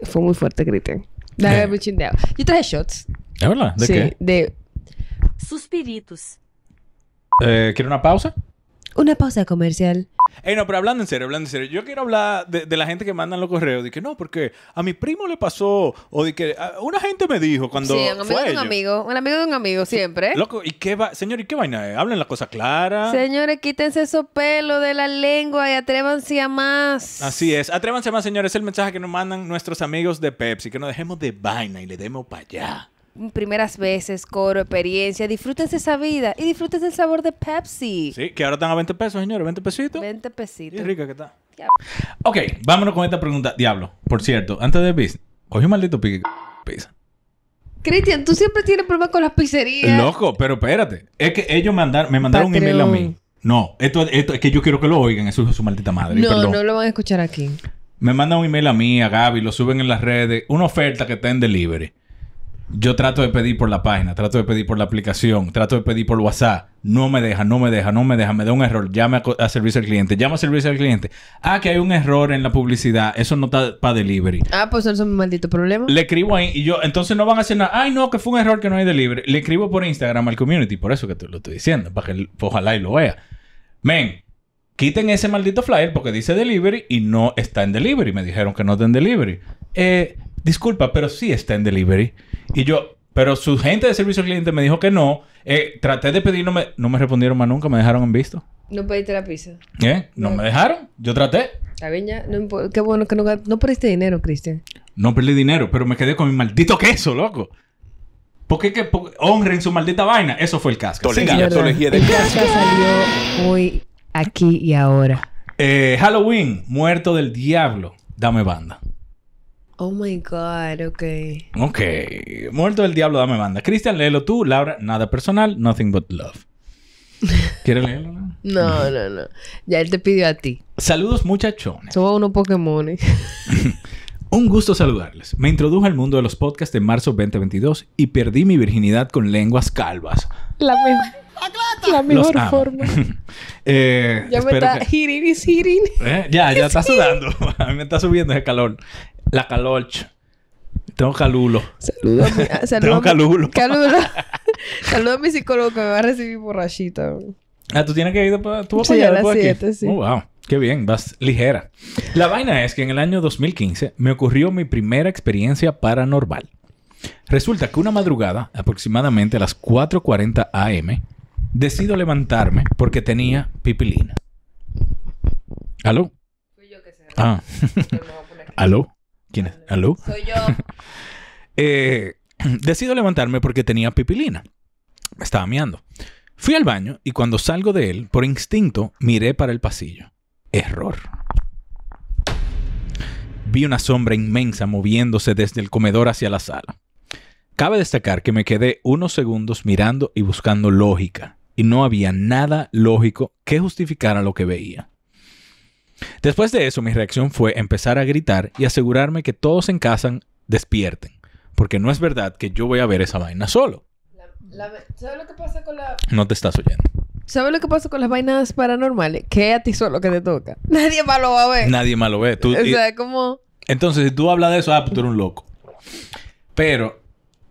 fue muy fuerte, Griten. Dale, eh. muy Yo traje shots. ¿Es verdad? ¿De sí, qué? de... Suspiritos. Eh, una pausa? Una pausa comercial. Ey, no, pero hablando en serio, hablando en serio. Yo quiero hablar de, la gente que mandan los correos. De que no, porque a mi primo le pasó. O de que una gente me dijo cuando. Sí, un amigo de un amigo. Un amigo de un amigo, siempre. Loco, ¿y qué va? Señor, ¿y qué vaina es? Hablen la cosa clara. Señores, quítense eso pelo de la lengua y atrévanse a más. Así es. Atrévanse a más, señores. Es el mensaje que nos mandan nuestros amigos de Pepsi. Que no dejemos de vaina y le demos para allá primeras veces, coro, experiencia. Disfrútense esa vida y disfrútense el sabor de Pepsi. Sí, que ahora están a 20 pesos, señores. 20 pesitos. 20 pesitos. rica que está. Ok, vámonos con esta pregunta. Diablo, por cierto, antes de pizza, cogí un maldito pique pizza. Cristian, tú siempre tienes problemas con las pizzerías. Loco, pero espérate. Es que ellos mandaron, me mandaron un email a mí. No, esto, esto es que yo quiero que lo oigan. Eso es su maldita madre. No, no lo van a escuchar aquí. Me mandan un email a mí, a Gaby, lo suben en las redes. Una oferta que está en delivery yo trato de pedir por la página, trato de pedir por la aplicación, trato de pedir por WhatsApp. No me deja, no me deja, no me deja, me da un error. Llame a, servicio al cliente, llama a servicio al cliente. Ah, que hay un error en la publicidad, eso no está para delivery. Ah, pues eso es un maldito problema. Le escribo ahí y yo, entonces no van a hacer nada. Ay, no, que fue un error que no hay delivery. Le escribo por Instagram al community, por eso que te lo estoy diciendo, para que ojalá y lo vea. Men, quiten ese maldito flyer porque dice delivery y no está en delivery. Me dijeron que no está en delivery. Eh disculpa, pero sí está en delivery. Y yo, pero su gente de servicio al cliente me dijo que no. Eh, traté de pedir, no me, respondieron más nunca, me dejaron en visto. No pediste la pizza. ¿Eh? No, me dejaron, yo traté. Está bien ya, qué bueno que no, no perdiste dinero, Cristian. No perdí dinero, pero me quedé con mi maldito queso, loco. ¿Por qué que honren su maldita vaina? Eso fue el casco. Sí, El casco salió hoy, aquí y ahora. Eh, Halloween, muerto del diablo. Dame banda. Oh my God, ok. Ok. Muerto el diablo, dame banda. Cristian, léelo tú. Laura, nada personal, nothing but love. ¿Quieres leerlo? No? no, no, Ya él te pidió a ti. Saludos, muchachones. Somos unos Pokémon. Un gusto saludarles. Me introdujo al mundo de los podcasts en marzo 2022 y perdí mi virginidad con lenguas calvas. La mejor forma. Eh, ya me está eh, Ya, ya está sudando. A mí me está subiendo ese calor. La calolch. Tengo calulo. Saludo a Tengo calulo. Calulo. a mi psicólogo que me va a recibir borrachita. Ah, tú tienes que ir para, ¿Tú vas sí, a las 7, sí. Oh, wow. Qué bien, vas ligera. La vaina es que en el año 2015 me ocurrió mi primera experiencia paranormal. Resulta que una madrugada, aproximadamente a las 4:40 a.m., decido levantarme porque tenía pipilina. ¿Aló? Fui yo que sé. Ah. ¿Aló? ¿Quién es? ¿Aló? Soy yo. Eh, decido levantarme porque tenía pipilina. Me estaba miando. Fui al baño y cuando salgo de él, por instinto, miré para el pasillo. Error. Vi una sombra inmensa moviéndose desde el comedor hacia la sala. Cabe destacar que me quedé unos segundos mirando y buscando lógica, y no había nada lógico que justificara lo que veía. Después de eso, mi reacción fue empezar a gritar y asegurarme que todos en casa despierten, porque no es verdad que yo voy a ver esa vaina solo. ¿Sabes lo que pasa con la...? No te estás oyendo. ¿Sabes lo que pasa con las vainas paranormales? Que a ti solo que te toca. Nadie más lo va a ver. Nadie más lo ve. como... Entonces, si tú hablas de eso, ah, pues tú eres un loco. Pero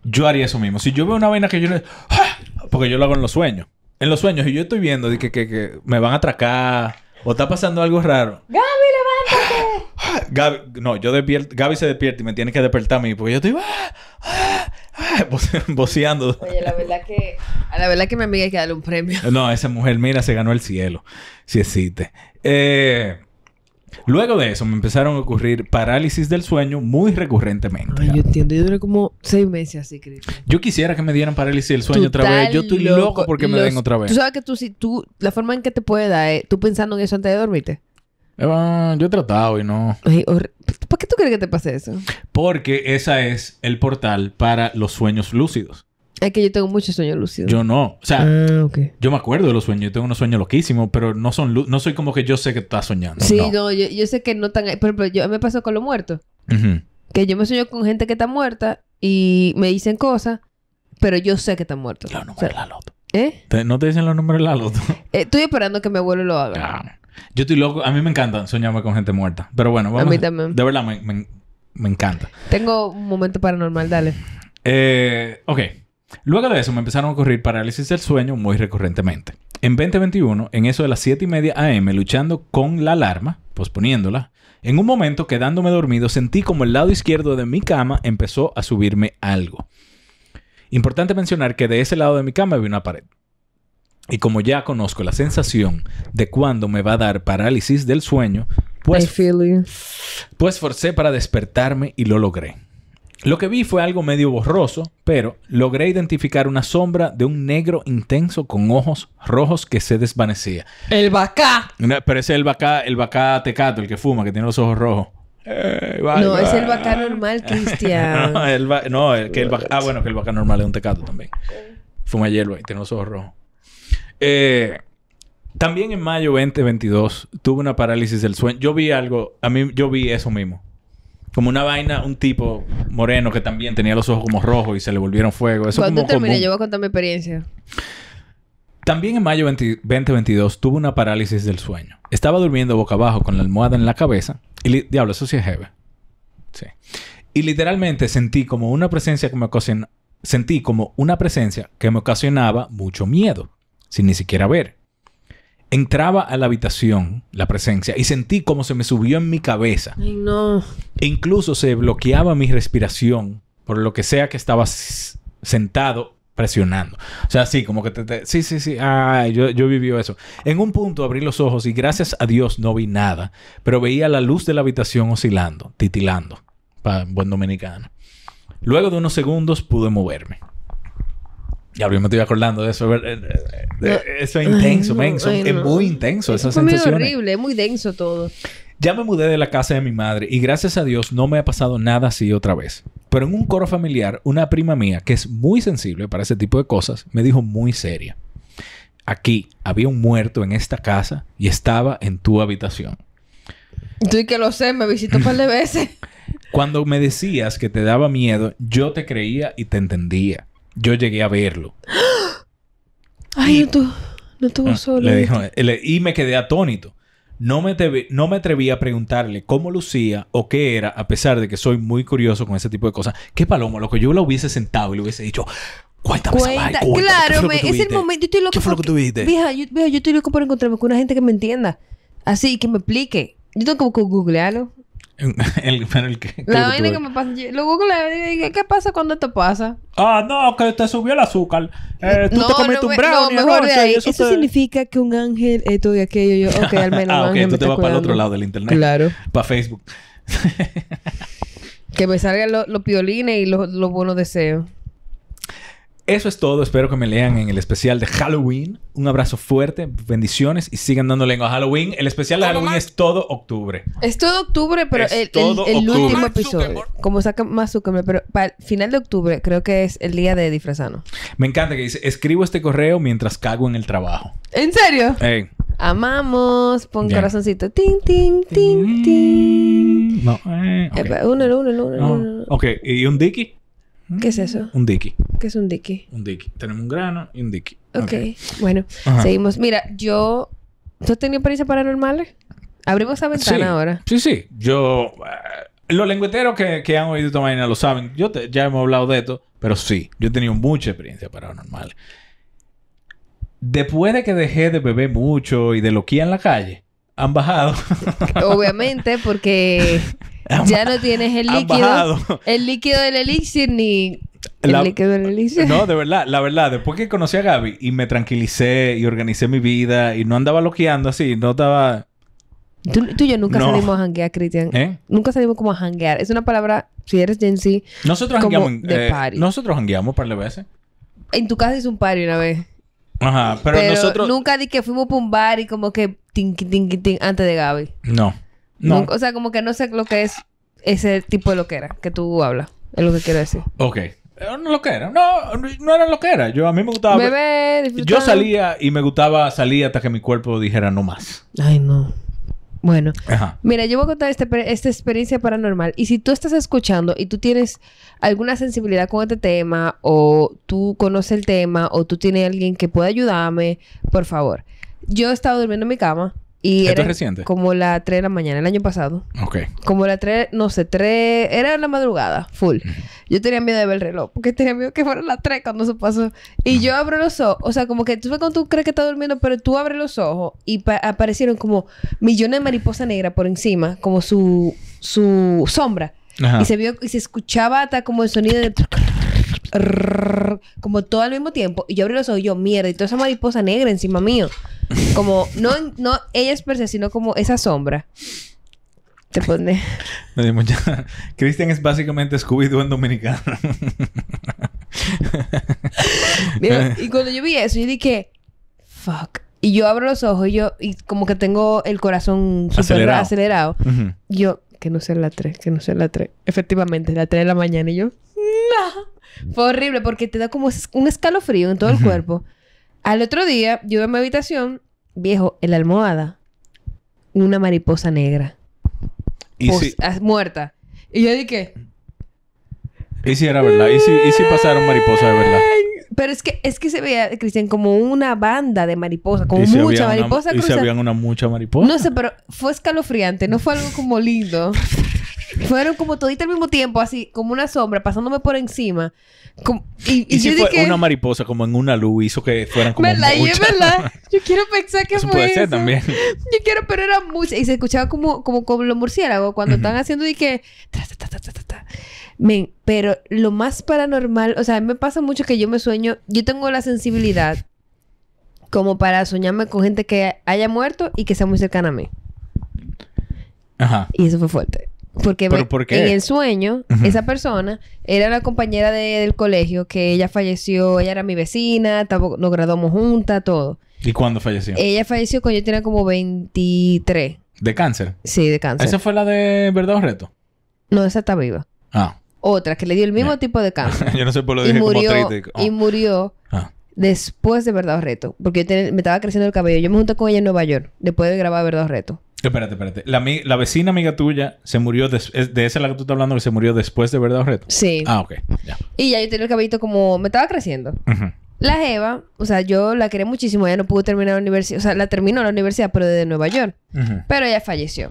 yo haría eso mismo. Si yo veo una vaina que yo... ¡Ah! Porque yo lo hago en los sueños. En los sueños, y yo estoy viendo de que me van a atracar o está pasando algo raro. ¡Gaby, levántate! Gaby, no, yo despierto. Gaby se despierta y me tiene que despertar a mí porque yo estoy. ¡Ah! ah, ah" Oye, la verdad que. A la verdad que mi amiga hay que darle un premio. No, esa mujer, mira, se ganó el cielo. Si existe. Eh. Luego de eso me empezaron a ocurrir parálisis del sueño muy recurrentemente. Ay, yo entiendo. Yo duré como seis meses así, creo. Yo quisiera que me dieran parálisis del sueño otra vez. Yo estoy loco, porque me den otra vez. Tú sabes que tú, si tú, la forma en que te puede dar eh, tú pensando en eso antes de dormirte. Eh, yo he tratado y no. ¿Por qué tú crees que te pase eso? Porque esa es el portal para los sueños lúcidos. Es que yo tengo muchos sueños lúcidos. Yo no. O sea, ah, yo me acuerdo de los sueños. Yo tengo unos sueños loquísimos, pero no son no soy como que yo sé que estás soñando. Sí, no, yo, sé que no tan. Por ejemplo, yo me pasó con los muertos. Que yo me sueño con gente que está muerta y me dicen cosas, pero yo sé que está muerto Los números de la loto. ¿Eh? ¿No te dicen los números de la loto? Eh, estoy esperando que mi abuelo lo haga. Ah, yo estoy loco. A mí me encanta soñarme con gente muerta. Pero bueno, vamos. A mí también. De verdad, me, encanta. Tengo un momento paranormal, dale. Eh, ok. Luego de eso me empezaron a ocurrir parálisis del sueño muy recurrentemente. En 2021, en eso de las 7 y media AM, luchando con la alarma, posponiéndola, en un momento quedándome dormido sentí como el lado izquierdo de mi cama empezó a subirme algo. Importante mencionar que de ese lado de mi cama había una pared. Y como ya conozco la sensación de cuando me va a dar parálisis del sueño, pues, pues forcé para despertarme y lo logré. Lo que vi fue algo medio borroso, pero logré identificar una sombra de un negro intenso con ojos rojos que se desvanecía. ¡El bacá! pero ese es el bacá, el bacá tecato, el que fuma, que tiene los ojos rojos. Eh, no, es el bacá normal, Cristian. no, el que ah, bueno, que el bacá normal es un tecato también. Fuma hierba y tiene los ojos rojos. Eh, también en mayo 2022 tuve una parálisis del sueño. Yo vi algo, a mí yo vi eso mismo. Como una vaina, un tipo moreno que también tenía los ojos como rojos y se le volvieron fuego. Eso Cuando terminé, yo voy a contar mi experiencia. También en mayo de 2022 tuve una parálisis del sueño. Estaba durmiendo boca abajo con la almohada en la cabeza. Y diablo, eso sí es heavy. Sí. Y literalmente sentí como una presencia Sentí como una presencia que me ocasionaba mucho miedo. Sin ni siquiera ver entraba a la habitación, la presencia, y sentí como se me subió en mi cabeza. no. E incluso se bloqueaba mi respiración por lo que sea que estaba sentado presionando. O sea, sí, como que te, sí, sí, sí, Ay, yo, yo viví eso. En un punto abrí los ojos y gracias a Dios no vi nada, pero veía la luz de la habitación oscilando, titilando, para buen dominicano. Luego de unos segundos pude moverme. Y ahorita me estoy acordando de eso. Eso es intenso, es muy intenso. esa sensación muy horrible, es muy denso todo. Ya me mudé de la casa de mi madre y gracias a Dios no me ha pasado nada así otra vez. Pero en un coro familiar, una prima mía, que es muy sensible para ese tipo de cosas, me dijo muy seria. Aquí había un muerto en esta casa y estaba en tu habitación. Tú que lo sé, me visitó un par de veces. Cuando me decías que te daba miedo, yo te creía y te entendía. Yo llegué a verlo. Ay, no, tu, no tuvo ah, solo. Le dijo, eh, y me quedé atónito. No me, te, no me atreví a preguntarle cómo lucía o qué era, a pesar de que soy muy curioso con ese tipo de cosas. ¿Qué paloma, loco? Yo lo hubiese sentado y le hubiese dicho, Cuéntame, Cuenta, esa claro, es el momento. Yo estoy loco. ¿Qué fue lo que yo estoy loco por encontrarme con una gente que me entienda. Así, que me explique. Yo tengo que googlearlo. el, el que, me pasa. Lo google ¿qué pasa cuando esto pasa? Ah, no, que te subió el azúcar. Eh, tú no, te comiste un brownie, no, mejor de Eso, eso significa que un ángel, esto eh, y aquello. Yo, ok, al menos. ah, ok, tú te vas para el otro lado del internet. Claro. Para Facebook. que me salgan los piolines y los buenos deseos. Eso es todo. Espero que me lean en el especial de Halloween. Un abrazo fuerte, bendiciones y sigan dando lengua a Halloween. El especial de Halloween es todo octubre. Es todo octubre, pero el, último episodio. Como saca más Zuckerberg, pero para el final de octubre creo que es el día de disfrazano. Me encanta que dice, escribo este correo mientras cago en el trabajo. ¿En serio? Amamos. Pon corazoncito. Tin, tin, tin, tin. No. Eh, uno, uno, uno, Ok, ¿y un Dicky? ¿Qué es eso? Un diqui. ¿Qué es un diqui? Un diqui. Tenemos un grano y un diqui. Ok. okay. Bueno, seguimos. Mira, yo... ¿Tú has tenido experiencias paranormales? Abrimos esa ventana ahora. Sí, sí. Yo... Eh, los lengüeteros que, han oído esta mañana lo saben. Yo ya hemos hablado de esto. Pero sí. Yo he tenido mucha experiencia paranormal. Después de que dejé de beber mucho y de loquía en la calle... Han bajado. Obviamente, porque... ya no tienes el líquido. El líquido del elixir ni. El líquido del elixir. No, de verdad, la verdad. Después que conocí a Gaby y me tranquilicé y organicé mi vida y no andaba loqueando así, no estaba. Tú, tú y yo nunca salimos a hanguear, Cristian. ¿Eh? Nunca salimos como a hanguear. Es una palabra, si eres Gen Z. Nosotros hangueamos. De eh, Nosotros hangueamos par de veces. En tu casa es un party una vez. Ajá, pero, nosotros. Nunca di que fuimos para un bar y como que tin, antes de Gaby. No. No. o sea, como que no sé lo que es ese tipo de lo que era que tú hablas. Es lo que quiero decir. Ok. No lo era. No, no era loquera. Yo a mí me gustaba. Bebé, Yo salía y me gustaba salir hasta que mi cuerpo dijera no más. Ay, no. Bueno, mira, yo voy a contar este esta experiencia paranormal. Y si tú estás escuchando y tú tienes alguna sensibilidad con este tema, o tú conoces el tema, o tú tienes alguien que pueda ayudarme, por favor. Yo estaba durmiendo en mi cama era es reciente? Como la 3 de la mañana, el año pasado. Ok. Como la 3, no sé, 3, era la madrugada, full. Yo tenía miedo de ver el reloj, porque tenía miedo que fueran la 3 cuando se pasó. Y yo abro los ojos, o sea, como que tú cuando tú crees que estás durmiendo, pero tú abres los ojos y aparecieron como millones de mariposas negras por encima, como su, su sombra. Ajá. Y se vio, y se escuchaba hasta como el sonido de como todo al mismo tiempo. Y yo abro los ojos y yo, mierda, y toda esa mariposa negra encima mío. Como, no, no ella es per se, sino como esa sombra. Te pone. Me dio Cristian es básicamente Scooby-Doo en dominicano. y cuando yo vi eso, yo dije, fuck. Y yo abro los ojos y yo, y como que tengo el corazón super acelerado. Yo, que no sea la 3, que no sea la 3. Efectivamente, la 3 de la mañana y yo no. Fue horrible porque te da como un escalofrío en todo el cuerpo. Al otro día, yo en mi habitación, viejo, en la almohada, una mariposa negra. ¿Y ah, Muerta. Y yo dije... ¿Y si era verdad? ¿Y si, ¿Y si pasaron mariposas de verdad? Pero es que, es que se veía, Cristian, como una banda de mariposas, como mucha mariposa una, Y habían una mucha mariposa. No sé, pero fue escalofriante, no fue algo como lindo. Fueron como todita al mismo tiempo, así como una sombra pasándome por encima. Como, y, y, si fue una mariposa como en una luz hizo que fueran como ¿verdad? muchas. ¿verdad? yo quiero pensar que eso fue puede ser también. Yo quiero, pero era mucha. Y se escuchaba como, como, como los murciélagos cuando están haciendo y que... pero lo más paranormal, o sea, a mí me pasa mucho que yo me sueño, yo tengo la sensibilidad como para soñarme con gente que haya muerto y que sea muy cercana a mí. Ajá. Y eso fue fuerte. Porque en el sueño, esa persona era la compañera del colegio que ella falleció, ella era mi vecina, nos graduamos juntas, todo. ¿Y cuándo falleció? Ella falleció cuando yo tenía como 23. ¿De cáncer? Sí, de cáncer. ¿Esa fue la de Verdad o Reto? No, esa está viva. Ah. Otra que le dio el mismo tipo de cáncer. yo no sé por lo y dije murió, ah. Y murió ah. después de Verdad o Reto. Porque yo me estaba creciendo el cabello. Yo me junté con ella en Nueva York después de grabar Verdad o Reto. Espérate, espérate. La, vecina amiga tuya se murió... De, de esa la que tú estás hablando que se murió después de Verdad Reto. Sí. Ah, ok. Y ya yo tenía el cabellito como... Me estaba creciendo. La Eva, o sea, yo la quería muchísimo. Ella no pudo terminar la universidad. O sea, la terminó la universidad, pero de Nueva York. Pero ella falleció.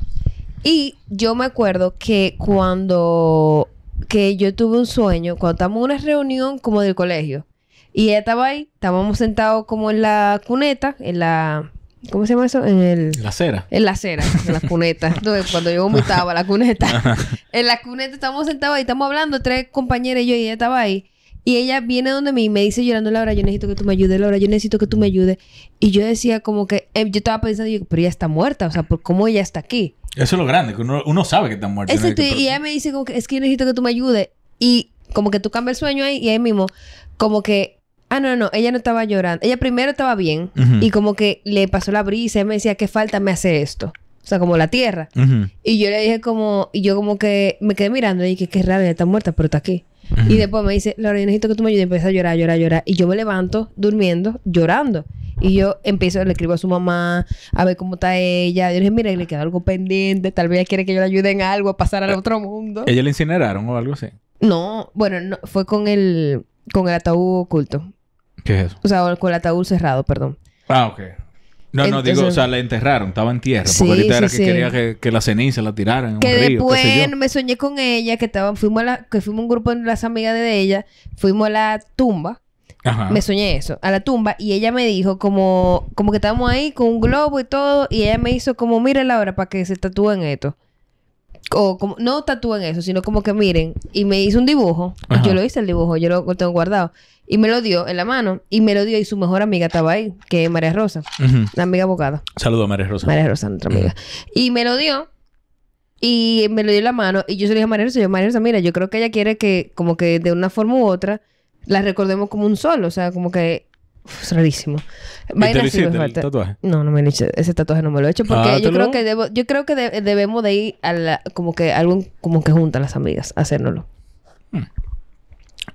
Y yo me acuerdo que cuando... Que yo tuve un sueño. Cuando estábamos en una reunión como del colegio. Y ella estaba ahí. Estábamos sentados como en la cuneta. En la ¿Cómo se llama eso? En el... La acera. En la cera, en la cuneta. cuando yo vomitaba, la cuneta. en la cuneta estábamos sentados ahí, estamos hablando, tres compañeras y yo, y ella estaba ahí. Y ella viene donde mí y me dice llorando, Laura, yo necesito que tú me ayudes, Laura, yo necesito que tú me ayudes. Y yo decía como que, em, yo estaba pensando, yo, pero ella está muerta, o sea, ¿por ¿cómo ella está aquí? Eso es lo grande, que uno, sabe que está muerta. y ella me dice como que, es que yo necesito que tú me ayudes. Y como que tú cambias el sueño ahí y ahí mismo, como que Ah, no, no, ella no estaba llorando. Ella primero estaba bien y como que le pasó la brisa y me decía, que falta me hace esto? O sea, como la tierra. Y yo le dije como, y yo como que me quedé mirando y dije, qué ella está muerta, pero está aquí. Y después me dice, Laura, yo necesito que tú me ayudes. Y empieza a llorar, llorar, llorar. Y yo me levanto durmiendo, llorando. Y yo empiezo, le escribo a su mamá, a ver cómo está ella. Yo le dije, mira, le queda algo pendiente. Tal vez ella quiere que yo le ayude en algo, a pasar al eh, otro mundo. ¿Ella le incineraron o algo así? No, bueno, no, fue con el, con el ataúd oculto. ¿Qué es eso? O sea, con el ataúd cerrado, perdón. Ah, ok. No, no, digo, o sea, la enterraron, estaba en tierra. Sí, porque ahorita era que quería que, la ceniza la tiraran. que un después me soñé con ella, que fuimos a la, que fuimos un grupo de las amigas de ella, fuimos a la tumba. Ajá. Me soñé eso, a la tumba, y ella me dijo como, como que estábamos ahí con un globo y todo, y ella me hizo como, la hora para que se tatúen esto. O como, no tatúen eso, sino como que miren. Y me hizo un dibujo. Ajá. Yo lo hice el dibujo, yo lo tengo guardado. Y me lo dio en la mano. Y me lo dio y su mejor amiga estaba ahí, que es María Rosa. La amiga abogada. Saludos a María Rosa. María Rosa, nuestra amiga. Y me lo dio. Y me lo dio en la mano. Y yo se lo dije a María Rosa. Yo, María Rosa, mira, yo creo que ella quiere que, como que de una forma u otra, la recordemos como un solo. O sea, como que es rarísimo. ¿Y te hiciste el tatuaje? No, no me lo he hecho. Ese tatuaje no me lo he hecho porque yo, creo debo, yo, creo que debemos de ir a la, como que algo como que juntan las amigas, hacérnoslo.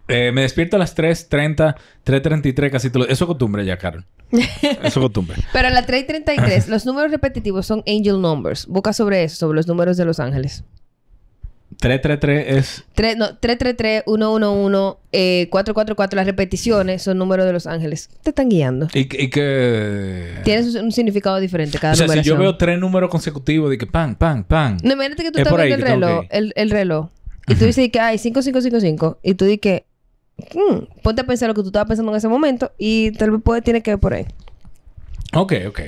Eh, me despierto a las 3.30, 3.33, casi todo. Eso es costumbre ya, Carol. Eso es costumbre. Pero a las 3.33, los números repetitivos son angel numbers. Busca sobre eso, sobre los números de los ángeles. 333 es... no, 333, 111, eh, 444, las repeticiones son números de los ángeles. Te están guiando. Y, que... Tienes un, significado diferente cada O sea, si yo veo tres números consecutivos de que pan, pan, pan... No, imagínate que tú estás el reloj, el reloj y tú dices que hay 5555 y tú dices que mm, ponte a pensar lo que tú estabas pensando en ese momento y tal vez puede tiene que ver por ahí. Ok, ok.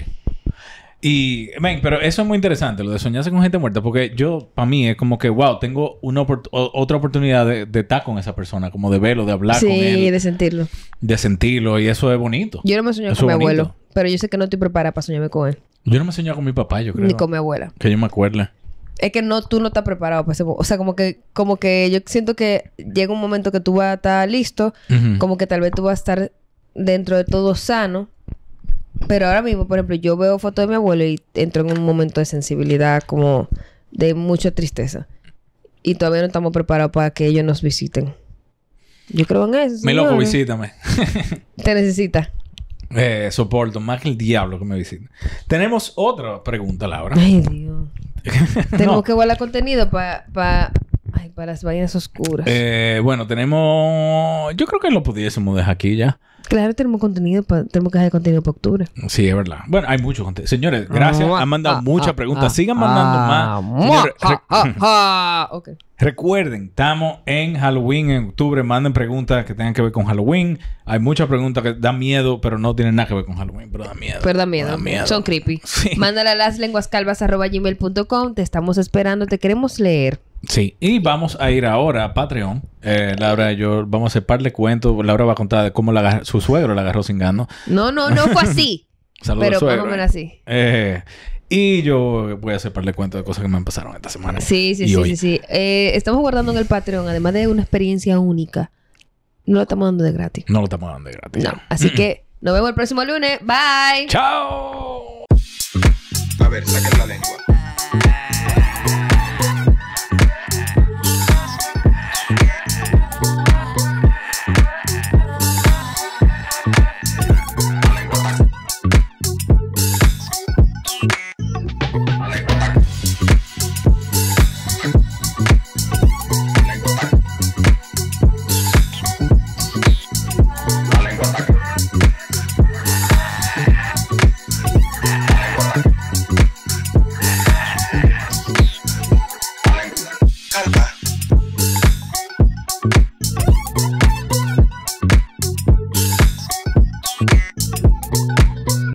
Y, men, pero eso es muy interesante, lo de soñarse con gente muerta, porque yo, para mí, es como que, wow, tengo una otra oportunidad de, estar con esa persona, como de verlo, de hablar sí, con él. Sí, de sentirlo. De sentirlo, y eso es bonito. Yo no me soñé con mi abuelo, pero yo sé que no estoy preparada para soñarme con él. Yo no me soñé con mi papá, yo creo. Ni con mi abuela. Que yo me acuerde es que no, tú no estás preparado para ese O sea, como que, como que yo siento que llega un momento que tú vas a estar listo, como que tal vez tú vas a estar dentro de todo sano. Pero ahora mismo, por ejemplo, yo veo fotos de mi abuelo y entro en un momento de sensibilidad como de mucha tristeza. Y todavía no estamos preparados para que ellos nos visiten. Yo creo en eso. Mi loco, visítame. Te necesita. Eh, soporto más que el diablo que me visita. Tenemos otra pregunta, Laura. Ay, Dios. Tenemos que guardar contenido para para las vainas oscuras. Eh, bueno, tenemos. Yo creo que lo pudiésemos dejar aquí ya. Claro, tenemos contenido, tenemos que de contenido para octubre. Sí, es verdad. Bueno, hay mucho contenido. Señores, gracias. Han mandado ah, muchas ah, preguntas. Ah, Sigan mandando más. Recuerden, estamos en Halloween en octubre. Manden preguntas que tengan que ver con Halloween. Hay muchas preguntas que dan miedo, pero no tienen nada que ver con Halloween. Pero dan miedo. Pero Da miedo. Son creepy. Mándale a las Te estamos esperando. Te queremos leer. Sí, y vamos a ir ahora a Patreon. Eh, Laura, yo vamos a hacer cuento cuentos. Laura va a contar de cómo la su suegro la agarró sin gano. No, no, no fue así. Saludos, Pero suegro. Pero así. Eh, y yo voy a hacer par de de cosas que me han pasado esta semana. Sí, sí, sí, sí, eh, estamos guardando en el Patreon, además de una experiencia única. No lo estamos dando de gratis. No lo estamos dando de gratis. No. Así que nos vemos el próximo lunes. Bye. Chao. A ver, saquen la lengua.